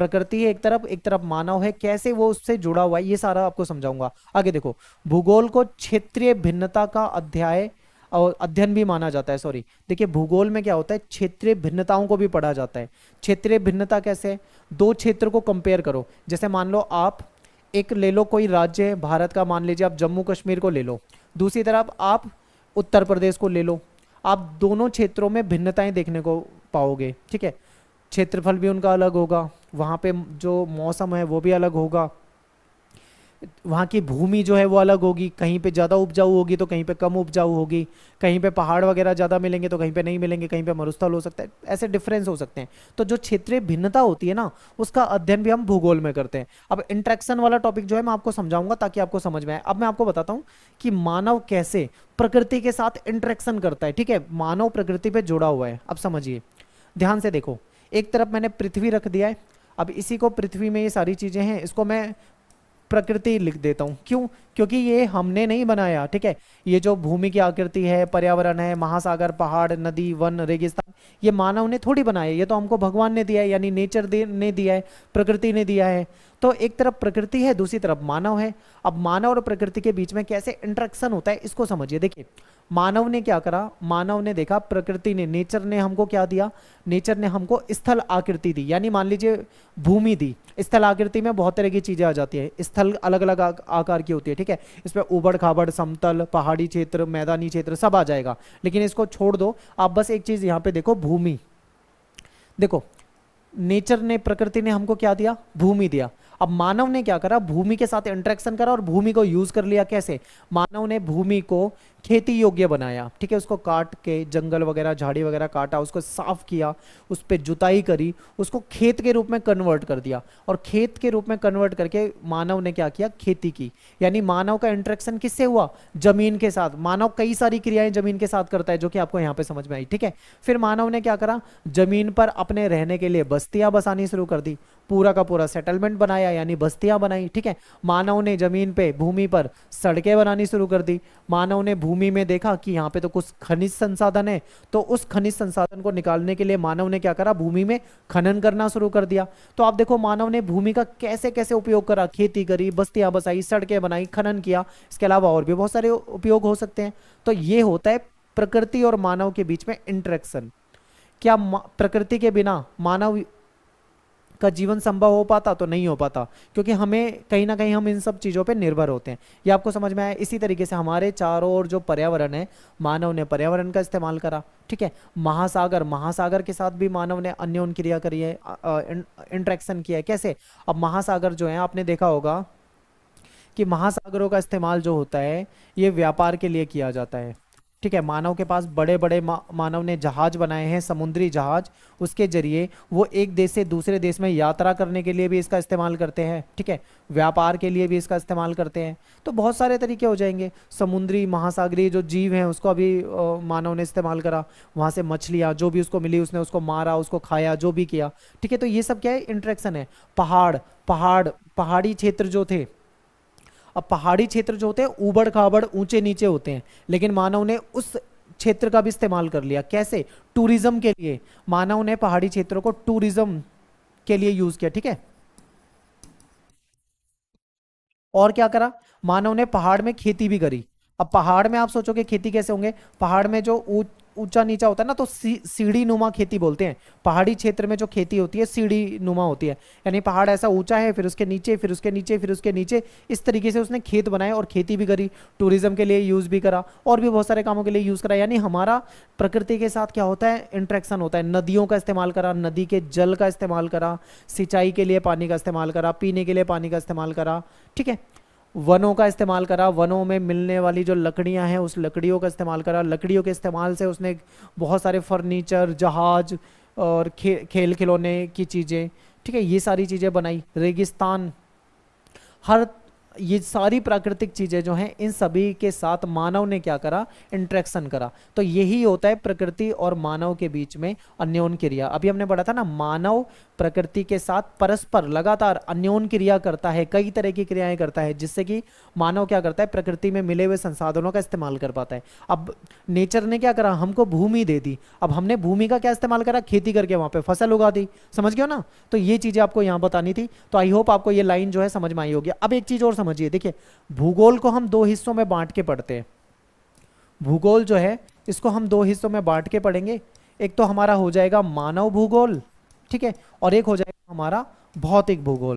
A: प्रकृति है एक तरफ एक तरफ मानव है कैसे वो उससे जुड़ा हुआ है ये सारा आपको समझाऊंगा आगे देखो भूगोल को क्षेत्रीय भिन्नता का अध्याय और अध्ययन भी माना जाता है सॉरी देखिए भूगोल में क्या होता है क्षेत्रीय भिन्नताओं को भी पढ़ा जाता है क्षेत्रीय भिन्नता कैसे है दो क्षेत्र को कंपेयर करो जैसे मान लो आप एक ले लो कोई राज्य है भारत का मान लीजिए आप जम्मू कश्मीर को ले लो दूसरी तरफ आप उत्तर प्रदेश को ले लो आप दोनों क्षेत्रों में भिन्नताएं देखने को पाओगे ठीक है क्षेत्रफल भी उनका अलग होगा वहाँ पे जो मौसम है वो भी अलग होगा वहाँ की भूमि जो है वो अलग होगी कहीं पे ज़्यादा उपजाऊ होगी तो कहीं पे कम उपजाऊ होगी कहीं पे पहाड़ वगैरह ज़्यादा मिलेंगे तो कहीं पे नहीं मिलेंगे कहीं पे मरुस्थल हो सकता है ऐसे डिफरेंस हो सकते हैं तो जो क्षेत्रीय भिन्नता होती है ना उसका अध्ययन भी हम भूगोल में करते हैं अब इंट्रैक्शन वाला टॉपिक जो है मैं आपको समझाऊंगा ताकि आपको समझ में आए अब मैं आपको बताता हूँ कि मानव कैसे प्रकृति के साथ इंट्रैक्शन करता है ठीक है मानव प्रकृति पर जुड़ा हुआ है अब समझिए ध्यान से देखो एक तरफ मैंने पृथ्वी रख दिया है अब इसी को पृथ्वी में ये सारी चीज़ें हैं इसको मैं प्रकृति लिख देता हूँ क्यों क्योंकि ये हमने नहीं बनाया ठीक है ये जो भूमि की आकृति है पर्यावरण है महासागर पहाड़ नदी वन रेगिस्तान ये मानव ने थोड़ी बनाया ये तो हमको भगवान ने दिया है यानी नेचर ने दिया है प्रकृति ने दिया है तो एक तरफ प्रकृति है दूसरी तरफ मानव है अब मानव और प्रकृति के बीच में कैसे इंट्रैक्शन होता है इसको समझिए देखिए मानव ने क्या करा मानव ने देखा प्रकृति ने नेचर ने हमको क्या दिया नेचर ने हमको स्थल आकृति दी यानी मान लीजिए भूमि दी स्थल आकृति में बहुत तरह की चीज़ें आ जाती है स्थल अलग अलग आकार की होती है ठीक है इसमें उबड़ खाबड़ समतल पहाड़ी क्षेत्र मैदानी क्षेत्र सब आ जाएगा लेकिन इसको छोड़ दो आप बस एक चीज़ यहाँ पे देखो भूमि देखो नेचर ने प्रकृति ने हमको क्या दिया भूमि दिया अब मानव ने क्या करा भूमि के साथ इंटरेक्शन करा और भूमि को यूज कर लिया कैसे मानव ने भूमि को खेती योग्य बनाया ठीक है उसको काट के जंगल वगैरह झाड़ी वगैरह काटा उसको साफ किया उस पर जुताई करी उसको खेत के रूप में कन्वर्ट कर दिया और खेत के रूप में कन्वर्ट करके मानव ने क्या किया खेती की यानी मानव का इंट्रेक्शन किससे हुआ जमीन के साथ मानव कई सारी क्रियाएं जमीन के साथ करता है जो कि आपको यहाँ पे समझ में आई ठीक है फिर मानव ने क्या करा जमीन पर अपने रहने के लिए बस्तियां बसानी शुरू कर दी पूरा का पूरा सेटलमेंट बनाया यानी बस्तियां बनाई ठीक है मानव ने जमीन पे भूमि पर सड़कें बनानी शुरू कर दी मानव ने भूमि भूमि में देखा कि यहाँ पे तो कुछ खनिज संसाधन है तो उस खनिज संसाधन को निकालने के लिए मानव ने क्या करा भूमि में खनन करना शुरू कर दिया तो आप देखो मानव ने भूमि का कैसे कैसे उपयोग करा खेती करी बस्तियां बसाई सड़कें बनाई खनन किया इसके अलावा और भी बहुत सारे उपयोग हो सकते हैं तो ये होता है प्रकृति और मानव के बीच में इंटरेक्शन क्या प्रकृति के बिना मानव का जीवन संभव हो पाता तो नहीं हो पाता क्योंकि हमें कहीं ना कहीं हम इन सब चीज़ों पर निर्भर होते हैं ये आपको समझ में आया इसी तरीके से हमारे चारों ओर जो पर्यावरण है मानव ने पर्यावरण का इस्तेमाल करा ठीक है महासागर महासागर के साथ भी मानव ने अन्योन क्रिया करी है इंट्रैक्शन किया है कैसे अब महासागर जो है आपने देखा होगा कि महासागरों का इस्तेमाल जो होता है ये व्यापार के लिए किया जाता है ठीक है मानव के पास बड़े बड़े मा, मानव ने जहाज बनाए हैं समुद्री जहाज उसके जरिए वो एक देश से दूसरे देश में यात्रा करने के लिए भी इसका इस्तेमाल करते हैं ठीक है व्यापार के लिए भी इसका इस्तेमाल करते हैं तो बहुत सारे तरीके हो जाएंगे समुद्री महासागरीय जो जीव हैं उसको अभी मानव ने इस्तेमाल करा वहाँ से मछलियाँ जो भी उसको मिली उसने उसको मारा उसको खाया जो भी किया ठीक है तो ये सब क्या है इंट्रैक्शन है पहाड़ पहाड़ पहाड़ी क्षेत्र जो थे अब पहाड़ी क्षेत्र जो होते हैं उबड़ खाबड़ ऊंचे नीचे होते हैं लेकिन मानव ने उस क्षेत्र का भी इस्तेमाल कर लिया कैसे टूरिज्म के लिए मानव ने पहाड़ी क्षेत्रों को टूरिज्म के लिए यूज किया ठीक है और क्या करा मानव ने पहाड़ में खेती भी करी अब पहाड़ में आप सोचोगे खेती कैसे होंगे पहाड़ में जो ऊंचा नीचा होता है ना तो सी, सीढ़ी नुमा खेती बोलते हैं पहाड़ी क्षेत्र में जो खेती होती है सीढ़ी नुमा होती है यानी पहाड़ ऐसा ऊंचा है फिर उसके नीचे फिर उसके नीचे फिर उसके नीचे इस तरीके से उसने खेत बनाए और खेती भी करी टूरिज्म के लिए यूज़ भी करा और भी बहुत सारे कामों के लिए यूज़ करा यानी हमारा प्रकृति के साथ क्या होता है इंट्रैक्शन होता है नदियों का इस्तेमाल करा नदी के जल का इस्तेमाल करा सिंचाई के लिए पानी का इस्तेमाल करा पीने के लिए पानी का इस्तेमाल करा ठीक है वनों का इस्तेमाल करा वनों में मिलने वाली जो लकड़ियां हैं उस लकड़ियों का इस्तेमाल करा लकड़ियों के इस्तेमाल से उसने बहुत सारे फर्नीचर जहाज और खे, खेल खिलौने की चीज़ें ठीक है ये सारी चीज़ें बनाई रेगिस्तान हर ये सारी प्राकृतिक चीज़ें जो हैं इन सभी के साथ मानव ने क्या करा इंट्रैक्शन करा तो यही होता है प्रकृति और मानव के बीच में अन्योन क्रिया अभी हमने पढ़ा था ना मानव प्रकृति के साथ परस्पर लगातार अन्योन क्रिया करता है कई तरह की क्रियाएं करता है जिससे कि मानव क्या करता है प्रकृति में मिले हुए संसाधनों का इस्तेमाल कर पाता है अब नेचर ने क्या करा हमको भूमि दे दी अब हमने भूमि का क्या इस्तेमाल करा खेती करके वहां पर फसल उगा दी समझ गए ना तो ये चीज़ें आपको यहां बतानी थी तो आई होप आपको ये लाइन जो है समझ में आई होगी अब एक चीज़ और समझिए देखिए भूगोल को हम दो हिस्सों में बांट के पढ़ते हैं भूगोल जो है इसको हम दो हिस्सों में बांट के पढ़ेंगे एक तो हमारा हो जाएगा मानव भूगोल ठीक है और एक हो जाएगा हमारा भौतिक भूगोल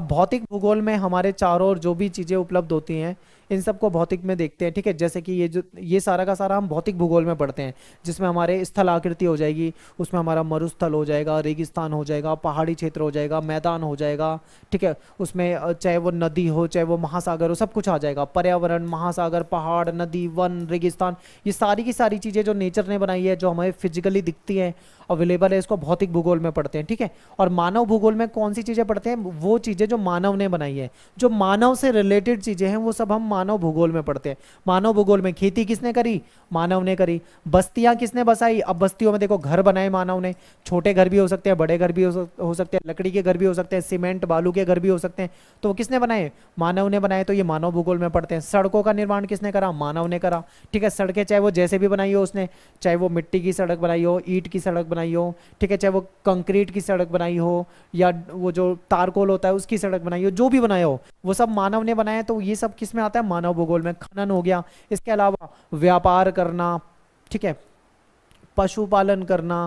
A: अब भौतिक भूगोल में हमारे चारों ओर जो भी चीज़ें उपलब्ध होती हैं इन सबको भौतिक में देखते हैं ठीक है जैसे कि ये जो ये सारा का सारा हम भौतिक भूगोल में पढ़ते हैं जिसमें हमारे स्थल आकृति हो जाएगी उसमें हमारा मरुस्थल हो जाएगा रेगिस्तान हो जाएगा पहाड़ी क्षेत्र हो जाएगा मैदान हो जाएगा ठीक है उसमें चाहे वो नदी हो चाहे वो महासागर हो सब कुछ आ जाएगा पर्यावरण महासागर पहाड़ नदी वन रेगिस्तान ये सारी की सारी चीज़ें जो नेचर ने बनाई है जो हमें फिजिकली दिखती हैं अवेलेबल है इसको भौतिक भूगोल में पढ़ते हैं ठीक है और मानव भूगोल में कौन सी चीज़ें पढ़ते हैं वो चीज़ें जो मानव ने बनाई है जो मानव से रिलेटेड चीज़ें हैं वो सब हम मानव भूगोल में पढ़ते हैं मानव भूगोल में खेती किसने करी मानव ने करी बस्तियाँ किसने बसाई अब बस्तियों में देखो घर बनाए मानव ने छोटे घर भी हो सकते हैं बड़े घर भी हो सकते हैं लकड़ी के घर भी हो सकते हैं सीमेंट बालू के घर भी हो सकते हैं तो किसने बनाए मानव ने बनाए तो ये मानव भूगोल में पढ़ते हैं सड़कों का निर्माण किसने करा मानव ने करा ठीक है सड़कें चाहे वो जैसे भी बनाई हो उसने चाहे वो मिट्टी की सड़क बनाई हो ईट की सड़क बनाई हो ठीक है चाहे वो कंक्रीट की सड़क बनाई हो या वो जो तारकोल होता है उसकी सड़क बनाई हो जो भी बनाया हो वो सब मानव ने बनाया तो ये सब किस में आता है मानव भूगोल में खनन हो गया इसके अलावा व्यापार करना ठीक है पशुपालन करना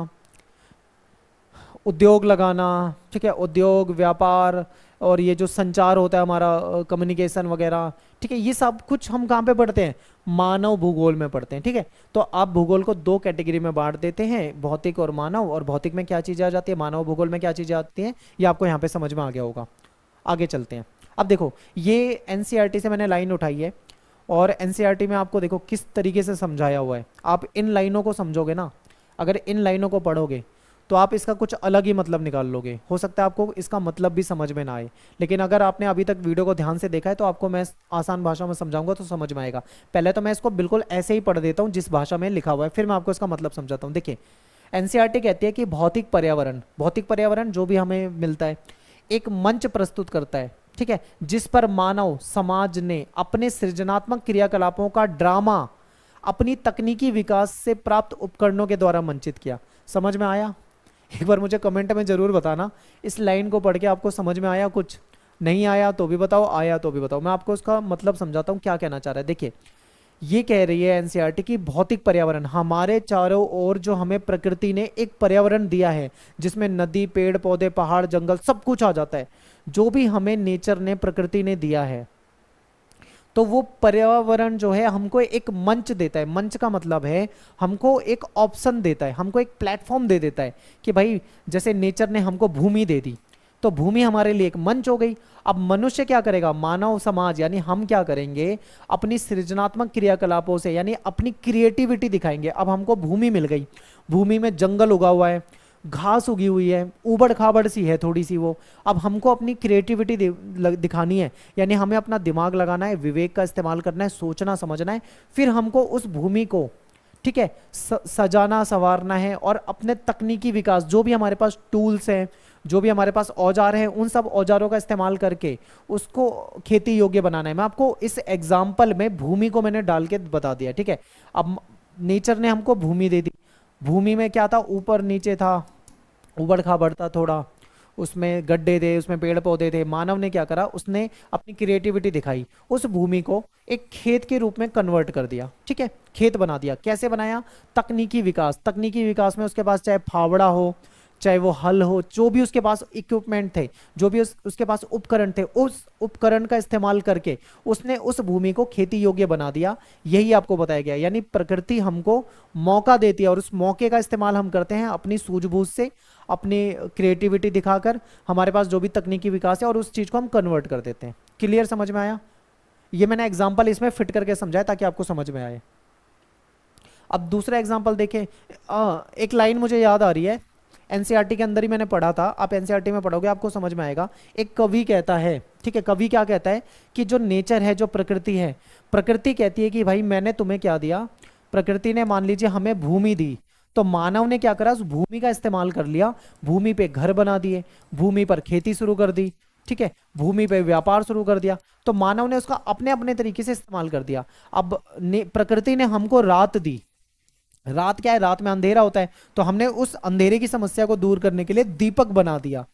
A: उद्योग लगाना ठीक है उद्योग व्यापार और ये जो संचार होता है हमारा कम्युनिकेशन वगैरह ठीक है ये सब कुछ हम कहाँ पे पढ़ते हैं मानव भूगोल में पढ़ते हैं ठीक है तो आप भूगोल को दो कैटेगरी में बांट देते हैं भौतिक और मानव और भौतिक में क्या चीज़ें आ जाती है मानव भूगोल में क्या चीज़ें आती हैं ये आपको यहाँ पे समझ में आ गया होगा आगे चलते हैं अब देखो ये एन e से मैंने लाइन उठाई है और एन e में आपको देखो किस तरीके से समझाया हुआ है आप इन लाइनों को समझोगे ना अगर इन लाइनों को पढ़ोगे तो आप इसका कुछ अलग ही मतलब निकाल लोगे हो सकता है आपको इसका मतलब भी समझ में ना आए लेकिन अगर आपने अभी तक वीडियो को ध्यान से देखा है तो आपको मैं आसान भाषा में समझाऊंगा तो समझ में आएगा पहले तो मैं इसको बिल्कुल ऐसे ही पढ़ देता हूँ जिस भाषा में लिखा हुआ है फिर मैं आपको इसका मतलब समझाता हूँ देखिए एनसीआरटी e कहती है कि भौतिक पर्यावरण भौतिक पर्यावरण जो भी हमें मिलता है एक मंच प्रस्तुत करता है ठीक है जिस पर मानव समाज ने अपने सृजनात्मक क्रियाकलापों का ड्रामा अपनी तकनीकी विकास से प्राप्त उपकरणों के द्वारा मंचित किया समझ में आया एक बार मुझे कमेंट में ज़रूर बताना इस लाइन को पढ़ के आपको समझ में आया कुछ नहीं आया तो भी बताओ आया तो भी बताओ मैं आपको उसका मतलब समझाता हूँ क्या कहना चाह रहा है देखिए ये कह रही है एनसीईआरटी e की भौतिक पर्यावरण हमारे चारों ओर जो हमें प्रकृति ने एक पर्यावरण दिया है जिसमें नदी पेड़ पौधे पहाड़ जंगल सब कुछ आ जाता है जो भी हमें नेचर ने प्रकृति ने दिया है तो वो पर्यावरण जो है हमको एक मंच देता है मंच का मतलब है हमको एक ऑप्शन देता है हमको एक प्लेटफॉर्म दे देता है कि भाई जैसे नेचर ने हमको भूमि दे दी तो भूमि हमारे लिए एक मंच हो गई अब मनुष्य क्या करेगा मानव समाज यानी हम क्या करेंगे अपनी सृजनात्मक क्रियाकलापों से यानी अपनी क्रिएटिविटी दिखाएंगे अब हमको भूमि मिल गई भूमि में जंगल उगा हुआ है घास उगी हुई है उबड़ खाबड़ सी है थोड़ी सी वो अब हमको अपनी क्रिएटिविटी दिखानी है यानी हमें अपना दिमाग लगाना है विवेक का इस्तेमाल करना है सोचना समझना है फिर हमको उस भूमि को ठीक है सजाना संवारना है और अपने तकनीकी विकास जो भी हमारे पास टूल्स हैं जो भी हमारे पास औजार हैं उन सब औजारों का इस्तेमाल करके उसको खेती योग्य बनाना है मैं आपको इस एग्जाम्पल में भूमि को मैंने डाल के बता दिया ठीक है अब नेचर ने हमको भूमि दे दी भूमि में क्या था ऊपर नीचे था उबड़ खाबड़ था थोड़ा उसमें गड्ढे थे उसमें पेड़ पौधे थे मानव ने क्या करा उसने अपनी क्रिएटिविटी दिखाई उस भूमि को एक खेत के रूप में कन्वर्ट कर दिया ठीक है खेत बना दिया कैसे बनाया तकनीकी विकास तकनीकी विकास में उसके पास चाहे फावड़ा हो चाहे वो हल हो जो भी उसके पास इक्विपमेंट थे जो भी उस, उसके पास उपकरण थे उस उपकरण का इस्तेमाल करके उसने उस भूमि को खेती योग्य बना दिया यही आपको बताया गया यानी प्रकृति हमको मौका देती है और उस मौके का इस्तेमाल हम करते हैं अपनी सूझबूझ से अपनी क्रिएटिविटी दिखाकर हमारे पास जो भी तकनीकी विकास है और उस चीज़ को हम कन्वर्ट कर देते हैं क्लियर समझ में आया ये मैंने एग्जाम्पल इसमें फिट करके समझाया ताकि आपको समझ में आए अब दूसरा एग्जाम्पल देखें एक लाइन मुझे याद आ रही है एनसीईआरटी के अंदर ही मैंने पढ़ा था आप एनसीईआरटी में पढ़ोगे आपको समझ में आएगा एक कवि कहता है ठीक है कवि क्या कहता है कि जो नेचर है जो प्रकृति है प्रकृति कहती है कि भाई मैंने तुम्हें क्या दिया प्रकृति ने मान लीजिए हमें भूमि दी तो मानव ने क्या करा उस भूमि का इस्तेमाल कर लिया भूमि पे घर बना दिए भूमि पर खेती शुरू कर दी ठीक है भूमि पे व्यापार शुरू कर दिया तो मानव ने उसका अपने अपने तरीके से इस्तेमाल कर दिया अब प्रकृति ने हमको रात दी रात क्या है रात में अंधेरा होता है तो हमने उस अंधेरे की समस्या को दूर करने के लिए दीपक बना दिया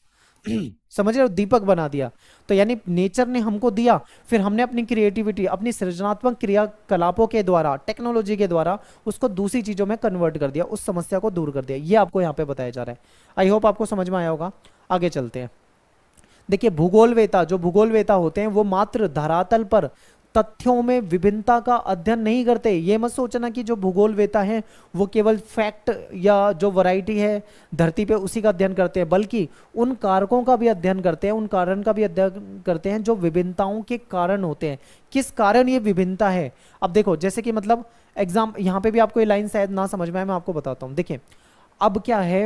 A: समझ रहे हो दीपक बना दिया तो यानी नेचर ने हमको दिया फिर हमने अपनी क्रिएटिविटी अपनी सृजनात्मक क्रियाकलापों के द्वारा टेक्नोलॉजी के द्वारा उसको दूसरी चीज़ों में कन्वर्ट कर दिया उस समस्या को दूर कर दिया ये आपको यहाँ पे बताया जा रहा है आई होप आपको समझ में आया होगा आगे चलते हैं देखिए भूगोलवेता जो भूगोलवेता होते हैं वो मात्र धरातल पर तथ्यों में विभिन्नता का अध्ययन नहीं करते ये मत सोचना कि जो भूगोल वेता है वो केवल फैक्ट या जो वैरायटी है धरती पे उसी का अध्ययन करते हैं बल्कि उन कारकों का भी अध्ययन करते हैं उन कारण का भी अध्ययन करते हैं जो विभिन्नताओं के कारण होते हैं किस कारण ये विभिन्नता है अब देखो जैसे कि मतलब एग्जाम यहाँ पे भी आपको ये लाइन शायद ना समझ में आए मैं आपको बताता हूँ देखिये अब क्या है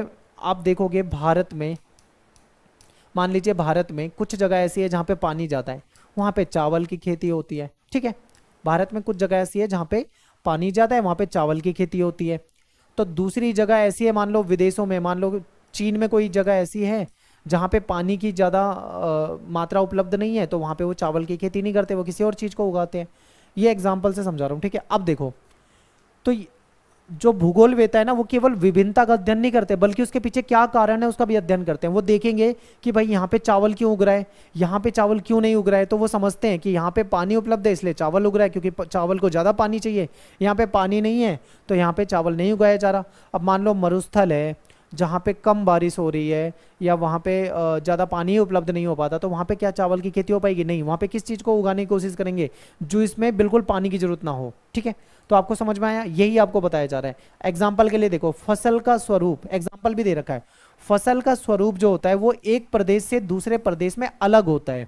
A: आप देखोगे भारत में मान लीजिए भारत में कुछ जगह ऐसी है जहाँ पे पानी जाता है वहाँ पे चावल की खेती होती है ठीक है भारत में कुछ जगह ऐसी है जहाँ पे पानी ज़्यादा है वहाँ पे चावल की खेती होती है तो दूसरी जगह ऐसी है मान लो विदेशों में मान लो चीन में कोई जगह ऐसी है जहाँ पे पानी की ज़्यादा मात्रा उपलब्ध नहीं है तो वहाँ पर वो चावल की खेती नहीं करते वो किसी और चीज़ को उगाते हैं ये एग्जाम्पल से समझा रहा हूँ ठीक है अब देखो तो जो भूगोल वेता है ना वो केवल विभिन्नता का अध्ययन नहीं करते बल्कि उसके पीछे क्या कारण है उसका भी अध्ययन करते हैं वो देखेंगे कि भाई यहाँ पे चावल क्यों उग रहा है यहाँ पे चावल क्यों नहीं उग रहा है तो वो समझते हैं कि यहाँ पे पानी उपलब्ध है इसलिए चावल उग रहा है क्योंकि चावल को ज़्यादा पानी चाहिए यहाँ पे पानी नहीं है तो यहाँ पे चावल नहीं उगाया जा रहा अब मान लो मरुस्थल है जहाँ पे कम बारिश हो रही है या वहाँ पे ज़्यादा पानी उपलब्ध नहीं हो पाता तो वहाँ पे क्या चावल की खेती हो पाएगी नहीं वहाँ पे किस चीज़ को उगाने की कोशिश करेंगे जो इसमें बिल्कुल पानी की जरूरत ना हो ठीक है तो आपको समझ में आया यही आपको बताया जा रहा है एग्जाम्पल के लिए देखो फसल का स्वरूप एग्जाम्पल भी दे रखा है फसल का स्वरूप जो होता है वो एक प्रदेश से दूसरे प्रदेश में अलग होता है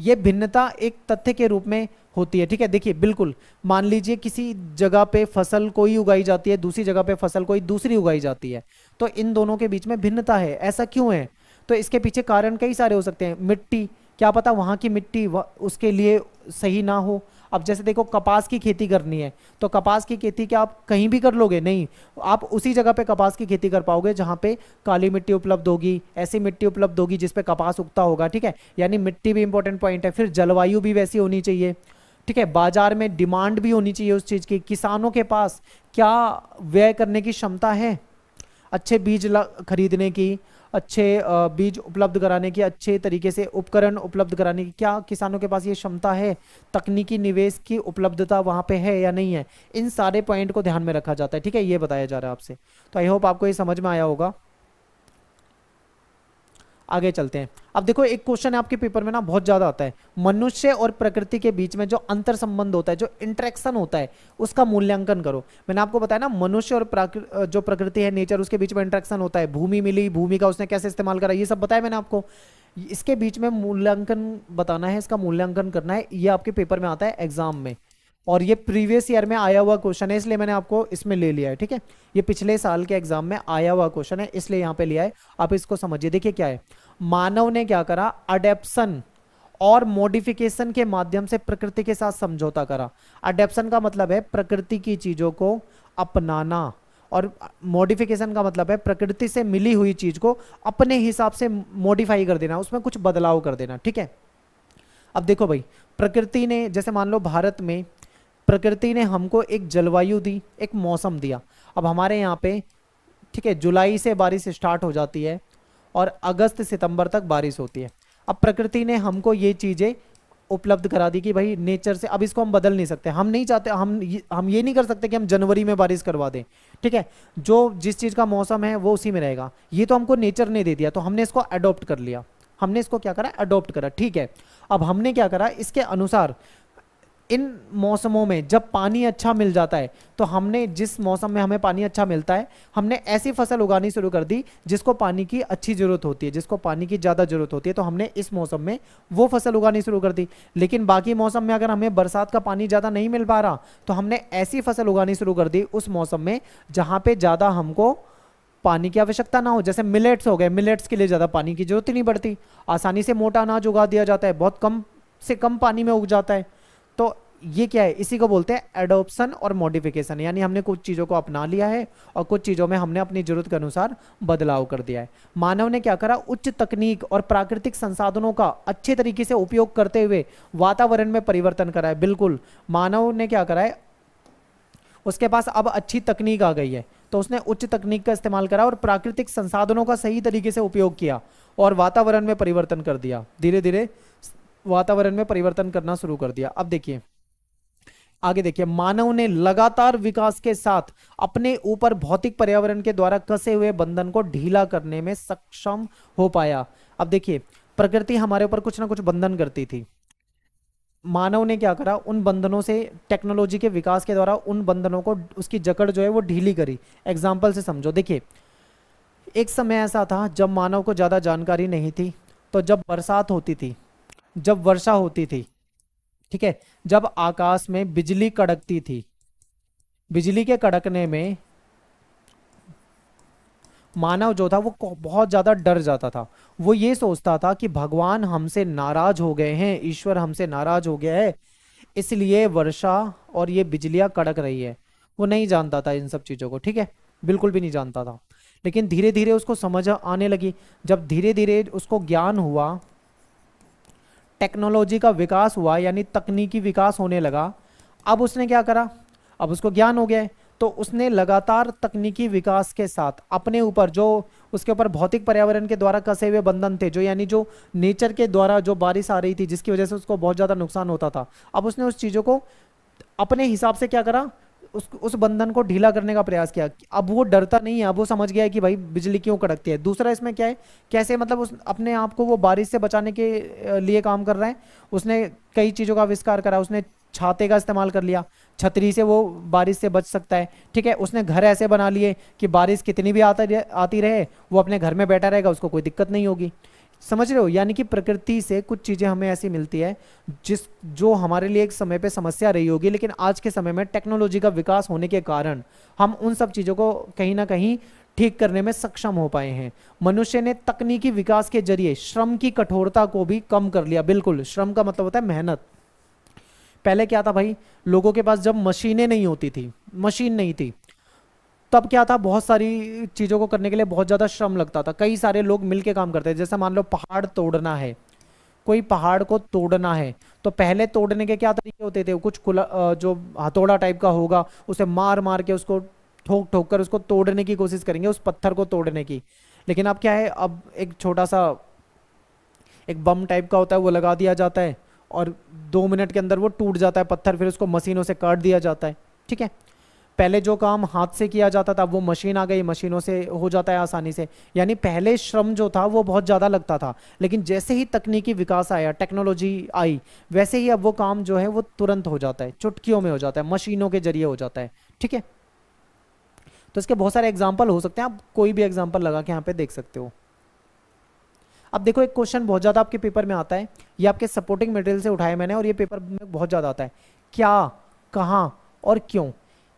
A: ये भिन्नता एक तथ्य के रूप में होती है ठीक है देखिए बिल्कुल मान लीजिए किसी जगह पे फसल कोई उगाई जाती है दूसरी जगह पे फसल कोई दूसरी उगाई जाती है तो इन दोनों के बीच में भिन्नता है ऐसा क्यों है तो इसके पीछे कारण कई सारे हो सकते हैं मिट्टी क्या पता वहाँ की मिट्टी उसके लिए सही ना हो अब जैसे देखो कपास की खेती करनी है तो कपास की खेती क्या आप कहीं भी कर लोगे नहीं आप उसी जगह पे कपास की खेती कर पाओगे जहाँ पे काली मिट्टी उपलब्ध होगी ऐसी मिट्टी उपलब्ध होगी जिसपे कपास उगता होगा ठीक है यानी मिट्टी भी इंपॉर्टेंट पॉइंट है फिर जलवायु भी वैसी होनी चाहिए ठीक है बाजार में डिमांड भी होनी चाहिए उस चीज़ की किसानों के पास क्या व्यय करने की क्षमता है अच्छे बीज खरीदने की अच्छे बीज उपलब्ध कराने की अच्छे तरीके से उपकरण उपलब्ध कराने की क्या किसानों के पास ये क्षमता है तकनीकी निवेश की उपलब्धता वहाँ पे है या नहीं है इन सारे पॉइंट को ध्यान में रखा जाता है ठीक है ये बताया जा रहा है आपसे तो आई होप आपको ये समझ में आया होगा आगे चलते हैं अब देखो एक क्वेश्चन है आपके पेपर में ना बहुत ज़्यादा आता है मनुष्य और प्रकृति के बीच में जो अंतर संबंध होता है जो इंट्रैक्शन होता है उसका मूल्यांकन करो मैंने आपको बताया ना मनुष्य और जो प्रकृति है नेचर उसके बीच में इंट्रैक्शन होता है भूमि मिली भूमि का उसने कैसे इस्तेमाल करा ये सब बताया मैंने आपको इसके बीच में मूल्यांकन बताना है इसका मूल्यांकन करना है ये आपके पेपर में आता है एग्जाम में और ये प्रीवियस ईयर में आया हुआ क्वेश्चन है इसलिए मैंने आपको इसमें ले लिया है ठीक है ये पिछले साल के एग्जाम में आया हुआ क्वेश्चन है इसलिए यहाँ पे लिया है आप इसको समझिए देखिए क्या है मानव ने क्या करा अडेप्शन और मोडिफिकेशन के माध्यम से प्रकृति के साथ समझौता करा अडेप्शन का मतलब है प्रकृति की चीज़ों को अपनाना और मोडिफिकेशन का मतलब है प्रकृति से मिली हुई चीज़ को अपने हिसाब से मोडिफाई कर देना उसमें कुछ बदलाव कर देना ठीक है अब देखो भाई प्रकृति ने जैसे मान लो भारत में प्रकृति ने हमको एक जलवायु दी एक मौसम दिया अब हमारे यहाँ पे ठीक है जुलाई से बारिश स्टार्ट हो जाती है और अगस्त सितंबर तक बारिश होती है अब प्रकृति ने हमको ये चीज़ें उपलब्ध करा दी कि भाई नेचर से अब इसको हम बदल नहीं सकते हम नहीं चाहते हम हम ये नहीं कर सकते कि हम जनवरी में बारिश करवा दें ठीक है जो जिस चीज़ का मौसम है वो उसी में रहेगा ये तो हमको नेचर ने दे दिया तो हमने इसको अडोप्ट कर लिया हमने इसको क्या करा अडोप्ट करा ठीक है अब हमने क्या करा इसके अनुसार इन मौसमों में जब पानी अच्छा मिल जाता है तो हमने जिस मौसम में हमें पानी अच्छा मिलता है हमने ऐसी फसल उगानी शुरू कर दी जिसको पानी की अच्छी ज़रूरत होती है जिसको पानी की ज़्यादा ज़रूरत होती है तो हमने इस मौसम में वो फसल उगानी शुरू कर दी लेकिन बाकी मौसम में अगर हमें बरसात का पानी ज़्यादा नहीं मिल पा रहा तो हमने ऐसी फसल उगानी शुरू कर दी उस मौसम में जहाँ पर ज़्यादा हमको पानी की आवश्यकता ना हो जैसे मिलेट्स हो गए मिलेट्स के लिए ज़्यादा पानी की जरूरत ही नहीं पड़ती आसानी से मोटा अनाज उगा दिया जाता है बहुत कम से कम पानी में उग जाता है तो ये क्या है इसी को बोलते हैं एडोप्शन और मॉडिफिकेशन यानी हमने कुछ चीज़ों को अपना लिया है और कुछ चीज़ों में हमने अपनी ज़रूरत के अनुसार बदलाव कर दिया है मानव ने क्या करा उच्च तकनीक और प्राकृतिक संसाधनों का अच्छे तरीके से उपयोग करते हुए वातावरण में परिवर्तन करा है बिल्कुल मानव ने क्या करा है उसके पास अब अच्छी तकनीक आ गई है तो उसने उच्च तकनीक का इस्तेमाल करा और प्राकृतिक संसाधनों का सही तरीके से उपयोग किया और वातावरण में परिवर्तन कर दिया धीरे धीरे वातावरण में परिवर्तन करना शुरू कर दिया अब देखिए आगे देखिए मानव ने लगातार विकास के साथ अपने ऊपर भौतिक पर्यावरण के द्वारा कसे हुए बंधन को ढीला करने में सक्षम हो पाया अब देखिए प्रकृति हमारे ऊपर कुछ ना कुछ बंधन करती थी मानव ने क्या करा उन बंधनों से टेक्नोलॉजी के विकास के द्वारा उन बंधनों को उसकी जकड़ जो है वो ढीली करी एग्जाम्पल से समझो देखिए एक समय ऐसा था जब मानव को ज़्यादा जानकारी नहीं थी तो जब बरसात होती थी जब वर्षा होती थी ठीक है जब आकाश में बिजली कड़कती थी बिजली के कड़कने में मानव जो था वो बहुत ज़्यादा डर जाता था वो ये सोचता था कि भगवान हमसे नाराज हो गए हैं ईश्वर हमसे नाराज हो गया है इसलिए वर्षा और ये बिजलियां कड़क रही है वो नहीं जानता था इन सब चीज़ों को ठीक है बिल्कुल भी नहीं जानता था लेकिन धीरे धीरे उसको समझ आने लगी जब धीरे धीरे उसको ज्ञान हुआ टेक्नोलॉजी का विकास हुआ यानी तकनीकी विकास होने लगा अब उसने क्या करा अब उसको ज्ञान हो गया तो उसने लगातार तकनीकी विकास के साथ अपने ऊपर जो उसके ऊपर भौतिक पर्यावरण के द्वारा कसे हुए बंधन थे जो यानी जो नेचर के द्वारा जो बारिश आ रही थी जिसकी वजह से उसको बहुत ज़्यादा नुकसान होता था अब उसने उस चीज़ों को अपने हिसाब से क्या करा उस उस बंधन को ढीला करने का प्रयास किया अब वो डरता नहीं है अब वो समझ गया है कि भाई बिजली क्यों कड़कती है दूसरा इसमें क्या है कैसे मतलब उस अपने आप को वो बारिश से बचाने के लिए काम कर रहा है उसने कई चीज़ों का आविष्कार करा उसने छाते का इस्तेमाल कर लिया छतरी से वो बारिश से बच सकता है ठीक है उसने घर ऐसे बना लिए कि बारिश कितनी भी आता आती रहे वो अपने घर में बैठा रहेगा उसको कोई दिक्कत नहीं होगी समझ रहे हो यानी कि प्रकृति से कुछ चीज़ें हमें ऐसी मिलती है जिस जो हमारे लिए एक समय पे समस्या रही होगी लेकिन आज के समय में टेक्नोलॉजी का विकास होने के कारण हम उन सब चीज़ों को कहीं ना कहीं ठीक करने में सक्षम हो पाए हैं मनुष्य ने तकनीकी विकास के जरिए श्रम की कठोरता को भी कम कर लिया बिल्कुल श्रम का मतलब होता है मेहनत पहले क्या था भाई लोगों के पास जब मशीनें नहीं होती थी मशीन नहीं थी तब क्या था बहुत सारी चीज़ों को करने के लिए बहुत ज़्यादा श्रम लगता था कई सारे लोग मिलकर काम करते थे जैसे मान लो पहाड़ तोड़ना है कोई पहाड़ को तोड़ना है तो पहले तोड़ने के क्या तरीके होते थे कुछ खुला जो हथौड़ा टाइप का होगा उसे मार मार के उसको ठोक ठोक कर उसको तोड़ने की कोशिश करेंगे उस पत्थर को तोड़ने की लेकिन अब क्या है अब एक छोटा सा एक बम टाइप का होता है वो लगा दिया जाता है और दो मिनट के अंदर वो टूट जाता है पत्थर फिर उसको मशीनों से काट दिया जाता है ठीक है पहले जो काम हाथ से किया जाता था वो मशीन आ गई मशीनों से हो जाता है आसानी से यानी पहले श्रम जो था वो बहुत ज़्यादा लगता था लेकिन जैसे ही तकनीकी विकास आया टेक्नोलॉजी आई वैसे ही अब वो काम जो है वो तुरंत हो जाता है चुटकियों में हो जाता है मशीनों के जरिए हो जाता है ठीक है तो इसके बहुत सारे एग्जाम्पल हो सकते हैं आप कोई भी एग्जाम्पल लगा के यहाँ पे देख सकते हो अब देखो एक क्वेश्चन बहुत ज़्यादा आपके पेपर में आता है ये आपके सपोर्टिंग मटेरियल से उठाए मैंने और ये पेपर में बहुत ज़्यादा आता है क्या कहाँ और क्यों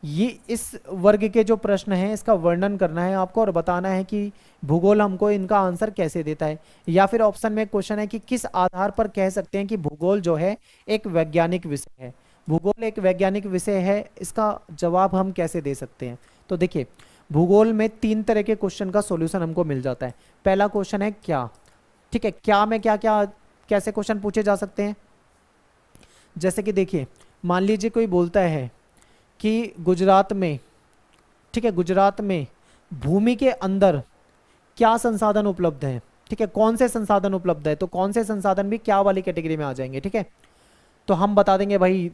A: ये इस वर्ग के जो प्रश्न हैं इसका वर्णन करना है आपको और बताना है कि भूगोल हमको इनका आंसर कैसे देता है या फिर ऑप्शन में क्वेश्चन है कि किस आधार पर कह सकते हैं कि भूगोल जो है एक वैज्ञानिक विषय है भूगोल एक वैज्ञानिक विषय है इसका जवाब हम कैसे दे सकते हैं तो देखिए भूगोल में तीन तरह के क्वेश्चन का सोल्यूशन हमको मिल जाता है पहला क्वेश्चन है क्या ठीक है क्या में क्या क्या कैसे क्वेश्चन पूछे जा सकते हैं जैसे कि देखिए मान लीजिए कोई बोलता है कि गुजरात में ठीक है गुजरात में भूमि के अंदर क्या संसाधन उपलब्ध हैं ठीक है कौन से संसाधन उपलब्ध है तो कौन से संसाधन भी क्या वाली कैटेगरी में आ जाएंगे ठीक है तो हम बता देंगे भाई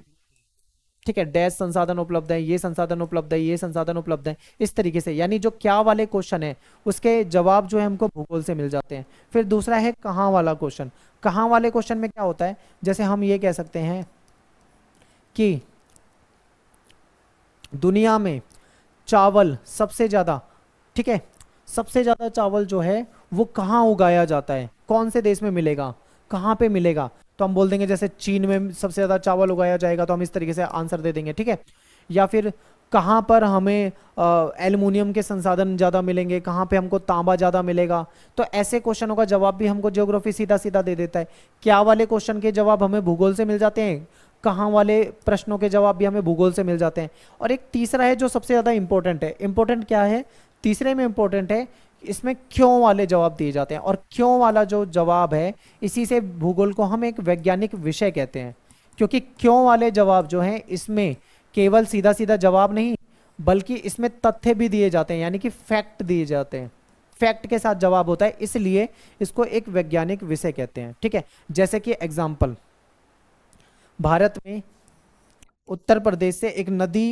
A: ठीक है डैश संसाधन उपलब्ध है ये संसाधन उपलब्ध है ये संसाधन उपलब्ध है इस तरीके से यानी जो क्या वाले क्वेश्चन है उसके जवाब जो है हमको भूगोल से मिल जाते हैं फिर दूसरा है कहाँ वाला क्वेश्चन कहाँ वाले क्वेश्चन में क्या होता है जैसे हम ये कह सकते हैं कि दुनिया में चावल सबसे ज़्यादा ठीक है सबसे ज़्यादा चावल जो है वो कहाँ उगाया जाता है कौन से देश में मिलेगा कहाँ पे मिलेगा तो हम बोल देंगे जैसे चीन में सबसे ज़्यादा चावल उगाया जाएगा तो हम इस तरीके से आंसर दे देंगे ठीक है या फिर कहाँ पर हमें एल्यूमिनियम के संसाधन ज़्यादा मिलेंगे कहाँ पे हमको तांबा ज़्यादा मिलेगा तो ऐसे क्वेश्चनों का जवाब भी हमको ज्योग्राफी सीधा सीधा दे देता है क्या वाले क्वेश्चन के जवाब हमें भूगोल से मिल जाते हैं कहाँ वाले प्रश्नों के जवाब भी हमें भूगोल से मिल जाते हैं और एक तीसरा है जो सबसे ज़्यादा इंपॉर्टेंट है इंपॉर्टेंट क्या है तीसरे में इंपॉर्टेंट है इसमें क्यों वाले जवाब दिए जाते हैं और क्यों वाला जो जवाब है इसी से भूगोल को हम एक वैज्ञानिक विषय कहते हैं क्योंकि क्यों वाले जवाब जो हैं इसमें केवल सीधा सीधा जवाब नहीं बल्कि इसमें तथ्य भी दिए जाते हैं यानी कि फैक्ट दिए जाते हैं फैक्ट के साथ जवाब होता है इसलिए इसको एक वैज्ञानिक विषय कहते हैं ठीक है जैसे कि एग्जाम्पल भारत में उत्तर प्रदेश से एक नदी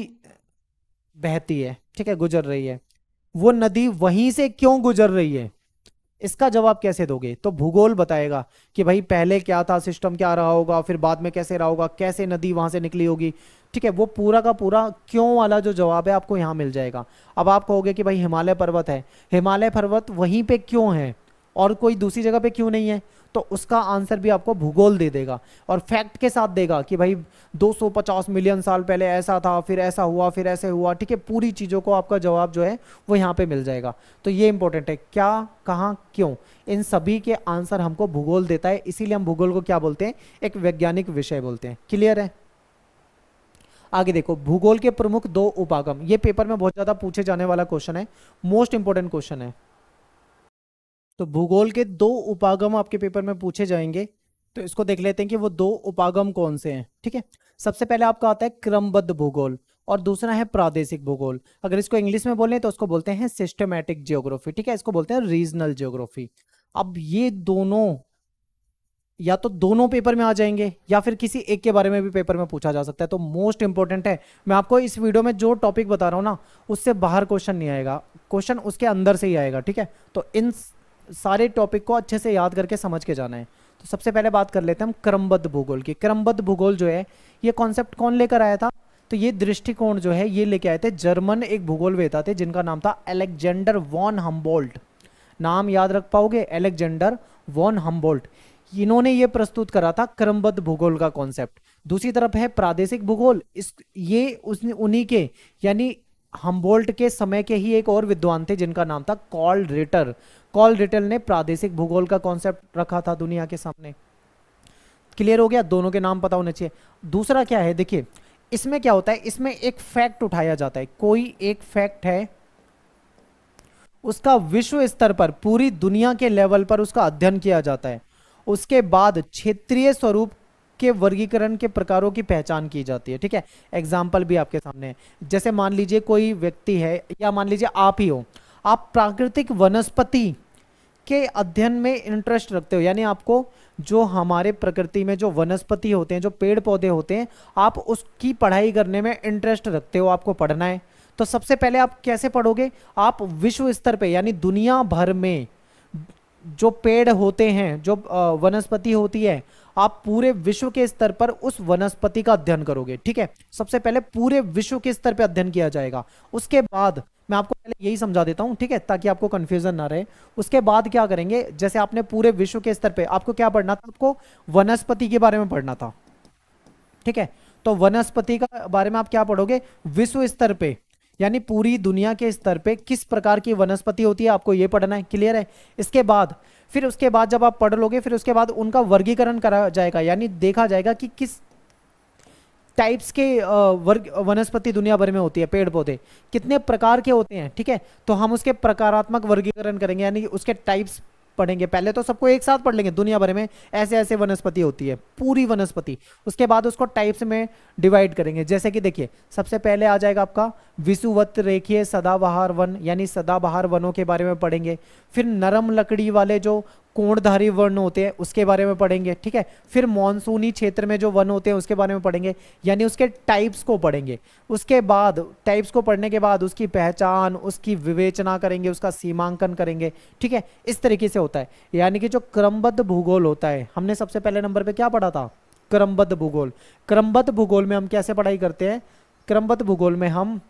A: बहती है ठीक है गुजर रही है वो नदी वहीं से क्यों गुजर रही है इसका जवाब कैसे दोगे तो भूगोल बताएगा कि भाई पहले क्या था सिस्टम क्या रहा होगा फिर बाद में कैसे रहा होगा कैसे नदी वहां से निकली होगी ठीक है वो पूरा का पूरा क्यों वाला जो जवाब है आपको यहाँ मिल जाएगा अब आप कहोगे कि भाई हिमालय पर्वत है हिमालय पर्वत वहीं पे क्यों है और कोई दूसरी जगह पे क्यों नहीं है तो उसका आंसर भी आपको भूगोल दे देगा और फैक्ट के साथ देगा कि भाई 250 मिलियन साल पहले ऐसा था फिर ऐसा हुआ फिर ऐसे हुआ ठीक है पूरी चीज़ों को आपका जवाब जो है वो यहाँ पे मिल जाएगा तो ये इंपॉर्टेंट है क्या कहाँ क्यों इन सभी के आंसर हमको भूगोल देता है इसीलिए हम भूगोल को क्या बोलते हैं एक वैज्ञानिक विषय बोलते हैं क्लियर है आगे देखो भूगोल के प्रमुख दो उपागम ये पेपर में बहुत ज़्यादा पूछे जाने वाला क्वेश्चन है मोस्ट इंपॉर्टेंट क्वेश्चन है तो भूगोल के दो उपागम आपके पेपर में पूछे जाएंगे तो इसको देख लेते हैं कि वो दो उपागम कौन से हैं ठीक है सबसे पहले आपका आता है क्रमबद्ध भूगोल और दूसरा है प्रादेशिक भूगोल अगर इसको इंग्लिश में बोलें तो उसको बोलते हैं सिस्टमैटिक जियोग्राफी ठीक है इसको बोलते हैं रीजनल जियोग्राफी अब ये दोनों या तो दोनों पेपर में आ जाएंगे या फिर किसी एक के बारे में भी पेपर में पूछा जा सकता है तो मोस्ट इंपॉर्टेंट है मैं आपको इस वीडियो में जो टॉपिक बता रहा हूं ना उससे बाहर क्वेश्चन नहीं आएगा क्वेश्चन उसके अंदर से ही आएगा ठीक है तो इन सारे टॉपिक को अच्छे से याद करके समझ के जाना है तो सबसे पहले बात कर लेते हैं हम क्रमबद्ध भूगोल की क्रमबद्ध भूगोल जो है ये कॉन्सेप्ट कौन लेकर आया था तो ये दृष्टिकोण जो है ये लेके आए थे जर्मन एक भूगोल वेता थे जिनका नाम था एलेक्जेंडर वॉन हम्बोल्ट नाम याद रख पाओगे एलेक्जेंडर वॉन हम्बोल्ट इन्होंने ये प्रस्तुत करा था क्रमबद्ध भूगोल का कॉन्सेप्ट दूसरी तरफ है प्रादेशिक भूगोल इस ये उसने उन्हीं के यानी हमबोल्ट के समय के ही एक और विद्वान थे जिनका नाम था कॉल रिटर कॉल रिटर ने प्रादेशिक भूगोल का कॉन्सेप्ट रखा था दुनिया के सामने क्लियर हो गया दोनों के नाम पता होने चाहिए दूसरा क्या है देखिए इसमें क्या होता है इसमें एक फैक्ट उठाया जाता है कोई एक फैक्ट है उसका विश्व स्तर पर पूरी दुनिया के लेवल पर उसका अध्ययन किया जाता है उसके बाद क्षेत्रीय स्वरूप के वर्गीकरण के प्रकारों की पहचान की जाती है ठीक है एग्जाम्पल भी आपके सामने है जैसे मान लीजिए कोई व्यक्ति है या मान लीजिए आप ही हो आप प्राकृतिक वनस्पति के अध्ययन में इंटरेस्ट रखते हो यानी आपको जो हमारे प्रकृति में जो वनस्पति होते हैं जो पेड़ पौधे होते हैं आप उसकी पढ़ाई करने में इंटरेस्ट रखते हो आपको पढ़ना है तो सबसे पहले आप कैसे पढ़ोगे आप विश्व स्तर पे यानी दुनिया भर में जो पेड़ होते हैं जो वनस्पति होती है आप पूरे विश्व के स्तर पर उस वनस्पति का अध्ययन करोगे ठीक है सबसे पहले पूरे विश्व के स्तर पर अध्ययन किया जाएगा उसके बाद मैं आपको पहले यही समझा देता हूं ठीक है ताकि आपको कंफ्यूजन ना रहे उसके बाद क्या करेंगे जैसे आपने पूरे विश्व के स्तर पर आपको क्या पढ़ना था आपको वनस्पति के बारे में पढ़ना था ठीक है तो वनस्पति का बारे में आप क्या पढ़ोगे विश्व स्तर पे यानी पूरी दुनिया के स्तर पे किस प्रकार की वनस्पति होती है आपको ये पढ़ना है क्लियर है इसके बाद फिर उसके बाद जब आप पढ़ लोगे फिर उसके बाद उनका वर्गीकरण करा जाएगा यानी देखा जाएगा कि किस टाइप्स के वर्ग वनस्पति दुनिया भर में होती है पेड़ पौधे कितने प्रकार के होते हैं ठीक है तो हम उसके प्रकारात्मक वर्गीकरण करेंगे यानी उसके टाइप्स पढ़ेंगे पहले तो सबको एक साथ पढ़ लेंगे दुनिया भर में ऐसे ऐसे वनस्पति होती है पूरी वनस्पति उसके बाद उसको टाइप्स में डिवाइड करेंगे जैसे कि देखिए सबसे पहले आ जाएगा आपका विषुवत रेखीय सदाबहार वन यानी सदाबहार वनों के बारे में पढ़ेंगे फिर नरम लकड़ी वाले जो कोणधारी वन होते हैं उसके बारे में पढ़ेंगे ठीक है फिर मानसूनी क्षेत्र में जो वन होते हैं उसके बारे में पढ़ेंगे यानी उसके टाइप्स को पढ़ेंगे उसके बाद टाइप्स को पढ़ने के बाद उसकी पहचान उसकी विवेचना करेंगे उसका सीमांकन करेंगे ठीक है इस तरीके से होता है यानी कि जो क्रमबद्ध भूगोल होता है हमने सबसे पहले नंबर पर क्या पढ़ा था क्रमबद्ध भूगोल क्रमबद्ध भूगोल में हम कैसे पढ़ाई करते हैं क्रमबद्ध भूगोल में हम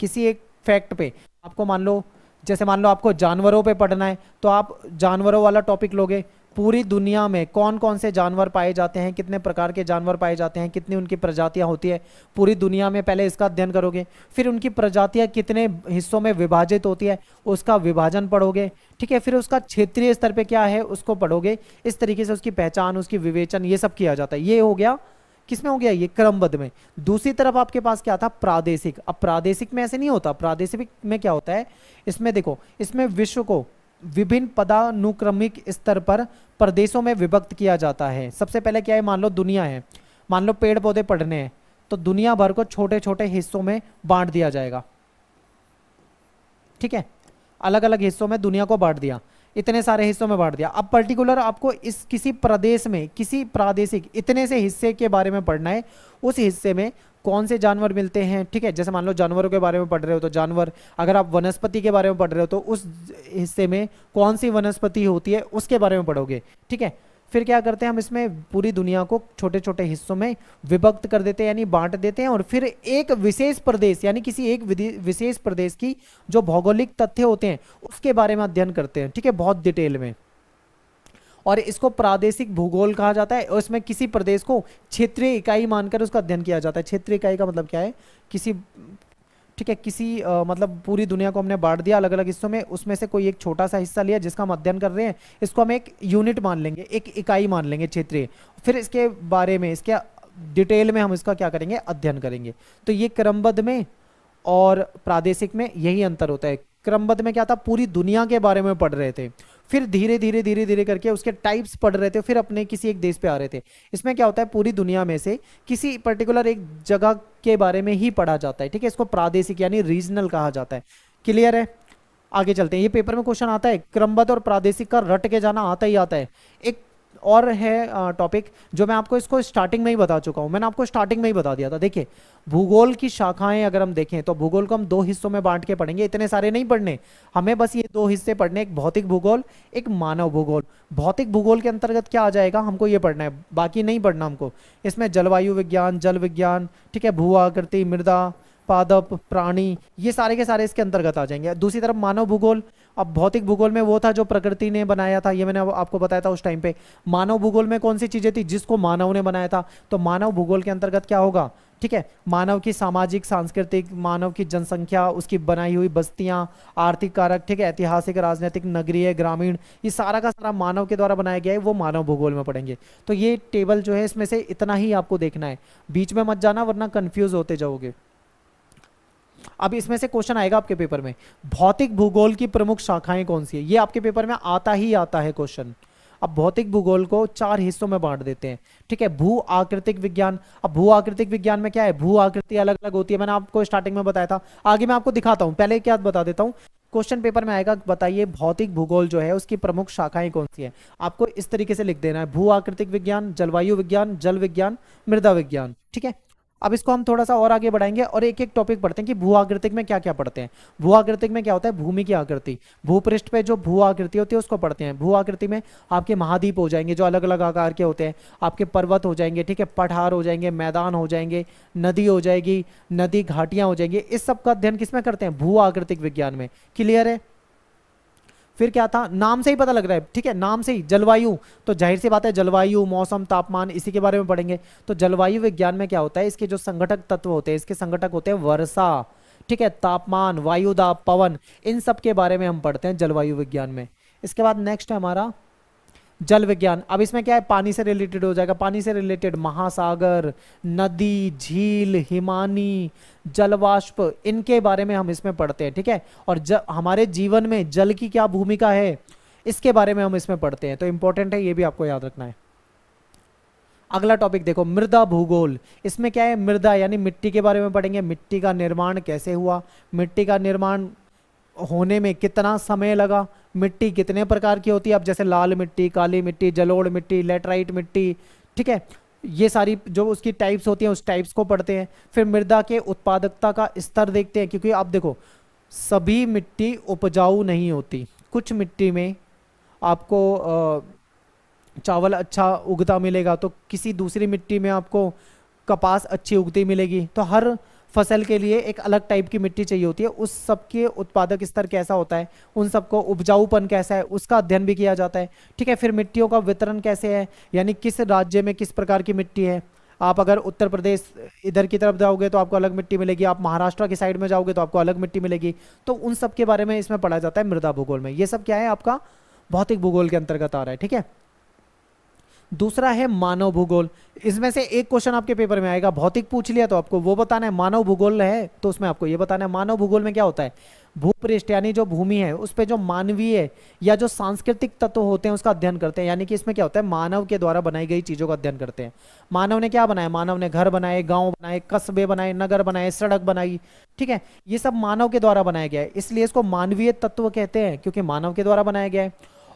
A: किसी एक फैक्ट पे आपको मान लो जैसे मान लो आपको जानवरों पे पढ़ना है तो आप जानवरों वाला टॉपिक लोगे पूरी दुनिया में कौन कौन से जानवर पाए जाते हैं कितने प्रकार के जानवर पाए जाते हैं कितनी उनकी प्रजातियां होती है पूरी दुनिया में पहले इसका अध्ययन करोगे फिर उनकी प्रजातियां कितने हिस्सों में विभाजित होती है उसका विभाजन पढ़ोगे ठीक है फिर उसका क्षेत्रीय स्तर पर क्या है उसको पढ़ोगे इस तरीके से उसकी पहचान उसकी विवेचन ये सब किया जाता है ये हो गया किसमें हो गया ये क्रमबद्ध में दूसरी तरफ आपके पास क्या था प्रादेशिक अब प्रादेशिक में ऐसे नहीं होता प्रादेशिक में क्या होता है इसमें देखो इसमें विश्व को विभिन्न पदानुक्रमिक स्तर पर प्रदेशों में विभक्त किया जाता है सबसे पहले क्या है मान लो दुनिया है मान लो पेड़ पौधे पढ़ने हैं तो दुनिया भर को छोटे छोटे हिस्सों में बांट दिया जाएगा ठीक है अलग अलग हिस्सों में दुनिया को बांट दिया इतने सारे हिस्सों में बांट दिया अब पर्टिकुलर आपको इस किसी प्रदेश में किसी प्रादेशिक इतने से हिस्से के बारे में पढ़ना है उस हिस्से में कौन से जानवर मिलते हैं ठीक है जैसे मान लो जानवरों के बारे में पढ़ रहे हो तो जानवर अगर आप वनस्पति के बारे में पढ़ रहे हो तो उस हिस्से में कौन सी वनस्पति होती है उसके बारे में पढ़ोगे ठीक है फिर क्या करते हैं हम इसमें पूरी दुनिया को छोटे छोटे हिस्सों में विभक्त कर देते हैं यानी बांट देते हैं और फिर एक विशेष प्रदेश यानी किसी एक विशेष प्रदेश की जो भौगोलिक तथ्य होते हैं उसके बारे में अध्ययन करते हैं ठीक है बहुत डिटेल में और इसको प्रादेशिक भूगोल कहा जाता है और इसमें किसी प्रदेश को क्षेत्रीय इकाई मानकर उसका अध्ययन किया जाता है क्षेत्रीय इकाई का मतलब क्या है किसी ठीक है किसी आ, मतलब पूरी दुनिया को हमने बांट दिया अलग अलग हिस्सों में उसमें से कोई एक छोटा सा हिस्सा लिया जिसका हम अध्ययन कर रहे हैं इसको हम एक यूनिट मान लेंगे एक इकाई मान लेंगे क्षेत्रीय फिर इसके बारे में इसके डिटेल में हम इसका क्या करेंगे अध्ययन करेंगे तो ये क्रमबद्ध में और प्रादेशिक में यही अंतर होता है क्रमबद्ध में क्या था पूरी दुनिया के बारे में पढ़ रहे थे फिर धीरे धीरे धीरे धीरे करके उसके टाइप्स पढ़ रहे थे फिर अपने किसी एक देश पे आ रहे थे इसमें क्या होता है पूरी दुनिया में से किसी पर्टिकुलर एक जगह के बारे में ही पढ़ा जाता है ठीक है इसको प्रादेशिक यानी रीजनल कहा जाता है क्लियर है आगे चलते हैं ये पेपर में क्वेश्चन आता है क्रमबद्ध और प्रादेशिक का रट के जाना आता ही आता है एक और है टॉपिक जो मैं आपको इसको स्टार्टिंग में ही बता चुका हूँ मैंने आपको स्टार्टिंग में ही बता दिया था देखिए भूगोल की शाखाएं अगर हम देखें तो भूगोल को हम दो हिस्सों में बांट के पढ़ेंगे इतने सारे नहीं पढ़ने हमें बस ये दो हिस्से पढ़ने एक भौतिक भूगोल एक मानव भूगोल भौतिक भूगोल के अंतर्गत क्या आ जाएगा हमको ये पढ़ना है बाकी नहीं पढ़ना हमको इसमें जलवायु विज्ञान जल विज्ञान ठीक है भू आकृति मृदा पादप प्राणी ये सारे के सारे इसके अंतर्गत आ जाएंगे दूसरी तरफ मानव भूगोल अब भौतिक भूगोल में वो था जो प्रकृति ने बनाया था ये मैंने आपको बताया था उस टाइम पे मानव भूगोल में कौन सी चीज़ें थी जिसको मानव ने बनाया था तो मानव भूगोल के अंतर्गत क्या होगा ठीक है मानव की सामाजिक सांस्कृतिक मानव की जनसंख्या उसकी बनाई हुई बस्तियां आर्थिक कारक ठीक है ऐतिहासिक राजनीतिक नगरीय ग्रामीण ये सारा का सारा मानव के द्वारा बनाया गया है वो मानव भूगोल में पढ़ेंगे तो ये टेबल जो है इसमें से इतना ही आपको देखना है बीच में मत जाना वरना कन्फ्यूज़ होते जाओगे अब इसमें से क्वेश्चन आएगा आपके पेपर में भौतिक भूगोल की प्रमुख शाखाएं कौन सी है ये आपके पेपर में आता ही आता है क्वेश्चन अब भौतिक भूगोल को चार हिस्सों में बांट देते हैं ठीक है भू आकृतिक विज्ञान अब भू आकृतिक विज्ञान में क्या है भू आकृति अलग अलग होती है मैंने आपको स्टार्टिंग में बताया था आगे मैं आपको दिखाता हूं पहले क्या बता देता हूं क्वेश्चन पेपर में आएगा बताइए भौतिक भूगोल जो है उसकी प्रमुख शाखाएं कौन सी है आपको इस तरीके से लिख देना है भू आकृतिक विज्ञान जलवायु विज्ञान जल विज्ञान मृदा विज्ञान ठीक है अब इसको हम थोड़ा सा और आगे बढ़ाएंगे और एक एक टॉपिक पढ़ते हैं कि भू आकृतिक में क्या क्या पढ़ते हैं भू आकृतिक में क्या होता है भूमि की आकृति भूपृष्ठ पे जो भू आकृति होती है उसको पढ़ते हैं भू आकृति में आपके महाद्वीप हो जाएंगे जो अलग अलग आकार के होते हैं आपके पर्वत हो जाएंगे ठीक है पठार हो जाएंगे मैदान हो जाएंगे नदी हो जाएगी नदी घाटियाँ हो जाएंगी इस सब का अध्ययन किस में करते हैं भू आकृतिक विज्ञान में क्लियर है फिर क्या था नाम से ही पता लग रहा है ठीक है नाम से ही जलवायु तो जाहिर सी बात है जलवायु मौसम तापमान इसी के बारे में पढ़ेंगे तो जलवायु विज्ञान में क्या होता है इसके जो संगठक तत्व होते हैं इसके संगठक होते हैं वर्षा ठीक है तापमान वायुदाब पवन इन सब के बारे में हम पढ़ते हैं जलवायु विज्ञान में इसके बाद नेक्स्ट है हमारा जल विज्ञान अब इसमें क्या है पानी से रिलेटेड हो जाएगा पानी से रिलेटेड महासागर नदी झील हिमानी जलवाष्प इनके बारे में हम इसमें पढ़ते हैं ठीक है और ज, हमारे जीवन में जल की क्या भूमिका है इसके बारे में हम इसमें पढ़ते हैं तो इंपॉर्टेंट है ये भी आपको याद रखना है अगला टॉपिक देखो मृदा भूगोल इसमें क्या है मृदा यानी मिट्टी के बारे में पढ़ेंगे मिट्टी का निर्माण कैसे हुआ मिट्टी का निर्माण होने में कितना समय लगा मिट्टी कितने प्रकार की होती है अब जैसे लाल मिट्टी काली मिट्टी जलोड़ मिट्टी लेटराइट मिट्टी ठीक है ये सारी जो उसकी टाइप्स होती हैं उस टाइप्स को पढ़ते हैं फिर मृदा के उत्पादकता का स्तर देखते हैं क्योंकि आप देखो सभी मिट्टी उपजाऊ नहीं होती कुछ मिट्टी में आपको चावल अच्छा उगता मिलेगा तो किसी दूसरी मिट्टी में आपको कपास अच्छी उगती मिलेगी तो हर फसल के लिए एक अलग टाइप की मिट्टी चाहिए होती है उस सबके उत्पादक स्तर कैसा होता है उन सबको उपजाऊपन कैसा है उसका अध्ययन भी किया जाता है ठीक है फिर मिट्टियों का वितरण कैसे है यानी किस राज्य में किस प्रकार की मिट्टी है आप अगर उत्तर प्रदेश इधर की तरफ जाओगे तो आपको अलग मिट्टी मिलेगी आप महाराष्ट्र की साइड में जाओगे तो आपको अलग मिट्टी मिलेगी तो उन सब के बारे में इसमें पढ़ा जाता है मृदा भूगोल में ये सब क्या है आपका भौतिक भूगोल के अंतर्गत आ रहा है ठीक है दूसरा है मानव भूगोल इसमें से एक क्वेश्चन आपके पेपर में आएगा भौतिक पूछ लिया तो आपको वो बताना है मानव भूगोल है तो उसमें आपको ये बताना है मानव भूगोल में क्या होता है भूपृष्ठ यानी जो भूमि है उस पर जो मानवीय या जो सांस्कृतिक तत्व होते हैं उसका अध्ययन करते हैं यानी कि इसमें क्या होता है मानव के द्वारा बनाई गई चीज़ों का अध्ययन करते हैं मानव ने क्या बनाया मानव ने घर बनाए गांव बनाए कस्बे बनाए नगर बनाए सड़क बनाई ठीक है ये सब मानव के द्वारा बनाया गया है इसलिए इसको मानवीय तत्व कहते हैं क्योंकि मानव के द्वारा बनाया गया है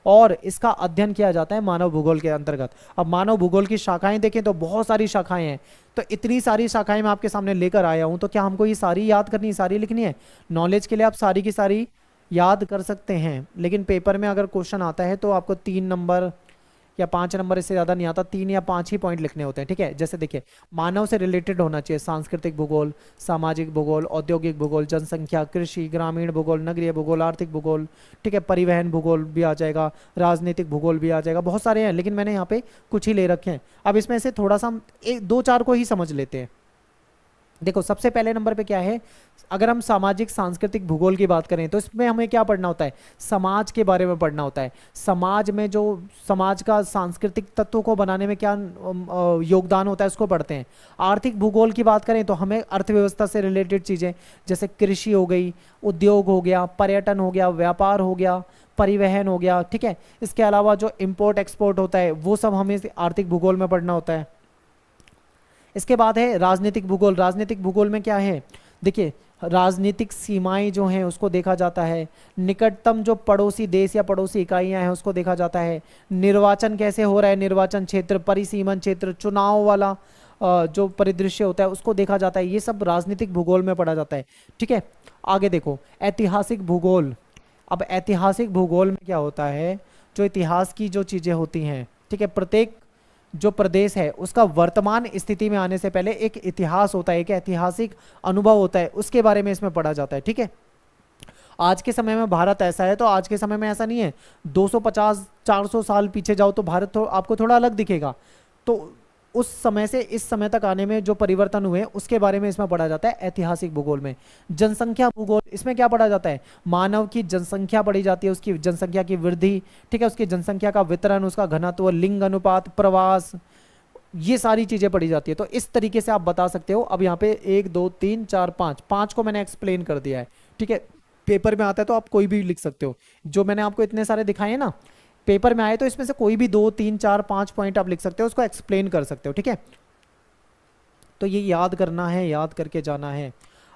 A: और इसका अध्ययन किया जाता है मानव भूगोल के अंतर्गत अब मानव भूगोल की शाखाएं देखें तो बहुत सारी शाखाएं हैं तो इतनी सारी शाखाएं मैं आपके सामने लेकर आया हूं तो क्या हमको ये सारी याद करनी सारी लिखनी है नॉलेज के लिए आप सारी की सारी याद कर सकते हैं लेकिन पेपर में अगर क्वेश्चन आता है तो आपको तीन नंबर या पांच नंबर इससे ज़्यादा नहीं आता तीन या पांच ही पॉइंट लिखने होते हैं ठीक है जैसे देखिए मानव से रिलेटेड होना चाहिए सांस्कृतिक भूगोल सामाजिक भूगोल औद्योगिक भूगोल जनसंख्या कृषि ग्रामीण भूगोल नगरीय भूगोल आर्थिक भूगोल ठीक है परिवहन भूगोल भी आ जाएगा राजनीतिक भूगोल भी आ जाएगा बहुत सारे हैं लेकिन मैंने यहाँ पे कुछ ही ले रखे हैं अब इसमें से थोड़ा सा हम एक दो चार को ही समझ लेते हैं देखो सबसे पहले नंबर पे क्या है अगर हम सामाजिक सांस्कृतिक भूगोल की बात करें तो इसमें हमें क्या पढ़ना होता है समाज के बारे में पढ़ना होता है समाज में जो समाज का सांस्कृतिक तत्व को बनाने में क्या योगदान होता है उसको पढ़ते हैं आर्थिक भूगोल की बात करें तो हमें अर्थव्यवस्था से रिलेटेड चीज़ें जैसे कृषि हो गई उद्योग हो गया पर्यटन हो गया व्यापार हो गया परिवहन हो गया ठीक है इसके अलावा जो इम्पोर्ट एक्सपोर्ट होता है वो सब हमें आर्थिक भूगोल में पढ़ना होता है इसके बाद है राजनीतिक भूगोल राजनीतिक भूगोल में क्या है देखिए राजनीतिक सीमाएं जो हैं उसको देखा जाता है निकटतम जो पड़ोसी देश या पड़ोसी इकाइयां हैं उसको देखा जाता है निर्वाचन कैसे हो रहा है निर्वाचन क्षेत्र परिसीमन क्षेत्र चुनाव वाला जो परिदृश्य होता है उसको देखा जाता है ये सब राजनीतिक भूगोल में पढ़ा जाता है ठीक है आगे देखो ऐतिहासिक भूगोल अब ऐतिहासिक भूगोल में क्या होता है जो इतिहास की जो चीज़ें होती हैं ठीक है प्रत्येक जो प्रदेश है उसका वर्तमान स्थिति में आने से पहले एक इतिहास होता है एक ऐतिहासिक अनुभव होता है उसके बारे में इसमें पढ़ा जाता है ठीक है आज के समय में भारत ऐसा है तो आज के समय में ऐसा नहीं है 250 400 साल पीछे जाओ तो भारत थो, आपको थोड़ा अलग दिखेगा तो उस समय से इस समय तक आने में जो परिवर्तन हुए उसके बारे में इसमें पढ़ा जाता है ऐतिहासिक भूगोल में जनसंख्या भूगोल इसमें क्या पढ़ा जाता है मानव की जनसंख्या बढ़ी जाती है उसकी जनसंख्या की वृद्धि ठीक है उसकी जनसंख्या का वितरण उसका घनत्व लिंग अनुपात प्रवास ये सारी चीज़ें पढ़ी जाती है तो इस तरीके से आप बता सकते हो अब यहाँ पे एक दो तीन चार पांच पांच को मैंने एक्सप्लेन कर दिया है ठीक है पेपर में आता है तो आप कोई भी लिख सकते हो जो मैंने आपको इतने सारे दिखाए ना पेपर में आए तो इसमें से कोई भी दो तीन चार पांच पॉइंट आप लिख सकते हो उसको एक्सप्लेन कर सकते हो ठीक है तो ये याद करना है याद करके जाना है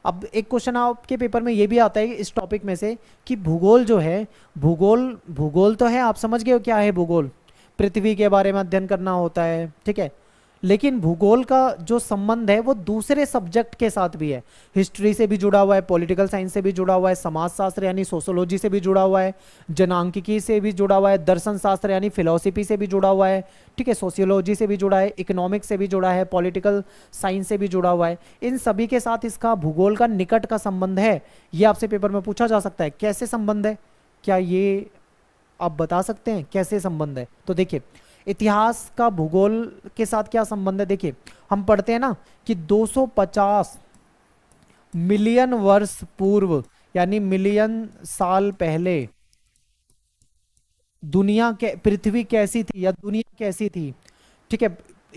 A: अब एक क्वेश्चन आपके पेपर में ये भी आता है इस टॉपिक में से कि भूगोल जो है भूगोल भूगोल तो है आप समझ गए हो क्या है भूगोल पृथ्वी के बारे में अध्ययन करना होता है ठीक है लेकिन भूगोल का जो संबंध है वो दूसरे सब्जेक्ट के साथ भी है हिस्ट्री से भी जुड़ा हुआ है पॉलिटिकल साइंस से भी जुड़ा हुआ है समाजशास्त्र यानी सोशोलॉजी से भी जुड़ा हुआ है जनांकिकी से भी जुड़ा हुआ है दर्शन शास्त्र यानी फिलोसफी से भी जुड़ा हुआ है ठीक है सोशियोलॉजी से भी जुड़ा है इकोनॉमिक से भी जुड़ा है पॉलिटिकल साइंस से भी जुड़ा हुआ है इन सभी के साथ इसका भूगोल का निकट का संबंध है ये आपसे पेपर में पूछा जा सकता है कैसे संबंध है क्या ये आप बता सकते हैं कैसे संबंध है तो देखिए इतिहास का भूगोल के साथ क्या संबंध है देखिए हम पढ़ते हैं ना कि 250 मिलियन वर्ष पूर्व यानी मिलियन साल पहले दुनिया के पृथ्वी कैसी थी या दुनिया कैसी थी ठीक है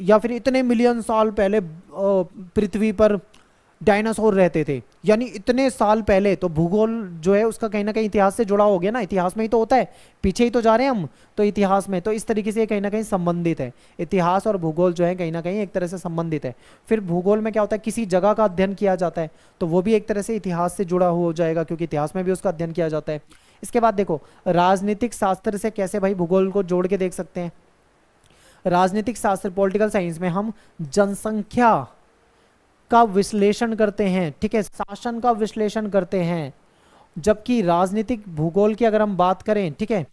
A: या फिर इतने मिलियन साल पहले पृथ्वी पर डायनासोर रहते थे यानी इतने साल पहले तो भूगोल जो है उसका कहीं ना कहीं इतिहास से जुड़ा हो गया ना इतिहास में ही तो होता है पीछे ही तो जा रहे हैं हम तो इतिहास में तो इस तरीके से कहीं ना कहीं संबंधित है इतिहास और भूगोल जो है कहीं ना कहीं एक तरह से संबंधित है फिर भूगोल में क्या होता है किसी जगह का अध्ययन किया जाता है तो वो भी एक तरह से इतिहास से जुड़ा हो जाएगा क्योंकि इतिहास में भी उसका अध्ययन किया जाता है इसके बाद देखो राजनीतिक शास्त्र से कैसे भाई भूगोल को जोड़ के देख सकते हैं राजनीतिक शास्त्र पॉलिटिकल साइंस में हम जनसंख्या का विश्लेषण करते हैं ठीक है शासन का विश्लेषण करते हैं जबकि राजनीतिक भूगोल की अगर हम बात करें ठीक है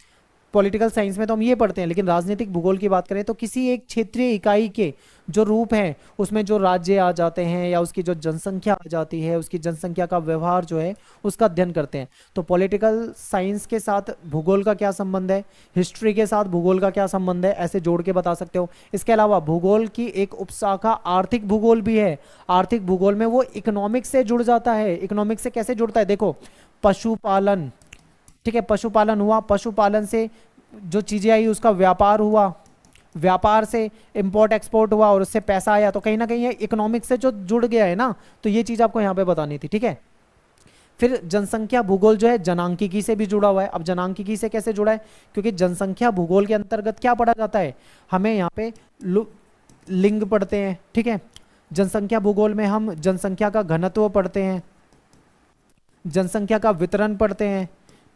A: पॉलिटिकल साइंस में तो हम ये पढ़ते हैं लेकिन राजनीतिक भूगोल की बात करें तो किसी एक क्षेत्रीय इकाई के जो रूप हैं उसमें जो राज्य आ जाते हैं या उसकी जो जनसंख्या आ जाती है उसकी जनसंख्या का व्यवहार जो है उसका अध्ययन करते हैं तो पॉलिटिकल साइंस के साथ भूगोल का क्या संबंध है हिस्ट्री के साथ भूगोल का क्या संबंध है ऐसे जोड़ के बता सकते हो इसके अलावा भूगोल की एक उपशाखा आर्थिक भूगोल भी है आर्थिक भूगोल में वो इकोनॉमिक्स से जुड़ जाता है इकोनॉमिक्स से कैसे जुड़ता है देखो पशुपालन ठीक है पशुपालन हुआ पशुपालन से जो चीज़ें आई उसका व्यापार हुआ व्यापार से इम्पोर्ट एक्सपोर्ट हुआ और उससे पैसा आया तो कहीं ना कहीं ये इकोनॉमिक से जो जुड़ गया है ना तो ये चीज़ आपको यहाँ पे बतानी थी ठीक है फिर जनसंख्या भूगोल जो है जनांकिकी से भी जुड़ा हुआ है अब जनांकिकी से कैसे जुड़ा है क्योंकि जनसंख्या भूगोल के अंतर्गत क्या पढ़ा जाता है हमें यहाँ पे लिंग पढ़ते हैं ठीक है जनसंख्या भूगोल में हम जनसंख्या का घनत्व पढ़ते हैं जनसंख्या का वितरण पढ़ते हैं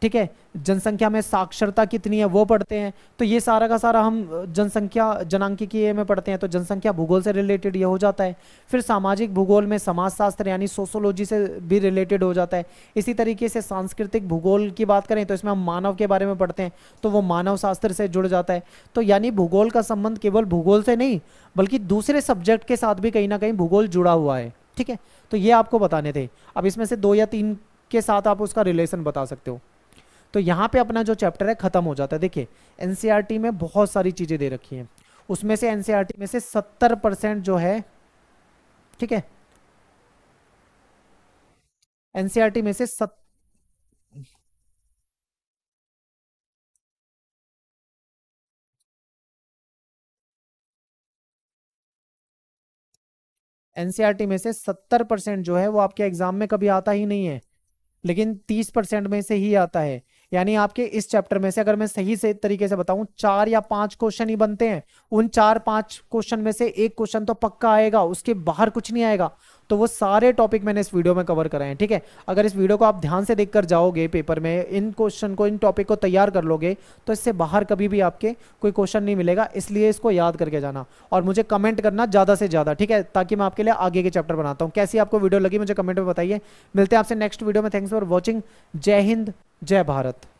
A: ठीक है जनसंख्या में साक्षरता कितनी है वो पढ़ते हैं तो ये सारा का सारा हम जनसंख्या जनांकिकीय में पढ़ते हैं तो जनसंख्या भूगोल से रिलेटेड ये हो जाता है फिर सामाजिक भूगोल में समाजशास्त्र यानी सोशोलॉजी से भी रिलेटेड हो जाता है इसी तरीके से सांस्कृतिक भूगोल की बात करें तो इसमें हम मानव के बारे में पढ़ते हैं तो वो मानव शास्त्र से जुड़ जाता है तो यानी भूगोल का संबंध केवल भूगोल से नहीं बल्कि दूसरे सब्जेक्ट के साथ भी कहीं ना कहीं भूगोल जुड़ा हुआ है ठीक है तो ये आपको बताने थे अब इसमें से दो या तीन के साथ आप उसका रिलेशन बता सकते हो तो यहाँ पे अपना जो चैप्टर है खत्म हो जाता है देखिए एनसीईआरटी e में बहुत सारी चीजें दे रखी हैं उसमें से एनसीईआरटी e में से सत्तर परसेंट जो है ठीक है एनसीईआरटी e में से सत एनसीईआरटी में से सत्तर परसेंट जो है वो आपके एग्जाम में कभी आता ही नहीं है लेकिन तीस परसेंट में से ही आता है यानी आपके इस चैप्टर में से अगर मैं सही से तरीके से बताऊं चार या पांच क्वेश्चन ही बनते हैं उन चार पांच क्वेश्चन में से एक क्वेश्चन तो पक्का आएगा उसके बाहर कुछ नहीं आएगा तो वो सारे टॉपिक मैंने इस वीडियो में कवर कराए हैं ठीक है अगर इस वीडियो को आप ध्यान से देखकर जाओगे पेपर में इन क्वेश्चन को इन टॉपिक को तैयार कर लोगे तो इससे बाहर कभी भी आपके कोई क्वेश्चन नहीं मिलेगा इसलिए इसको याद करके जाना और मुझे कमेंट करना ज़्यादा से ज़्यादा ठीक है ताकि मैं आपके लिए आगे के चैप्टर बनाता हूँ कैसी आपको वीडियो लगी मुझे कमेंट में बताइए मिलते हैं आपसे नेक्स्ट वीडियो में थैंक्स फॉर वॉचिंग जय हिंद जय भारत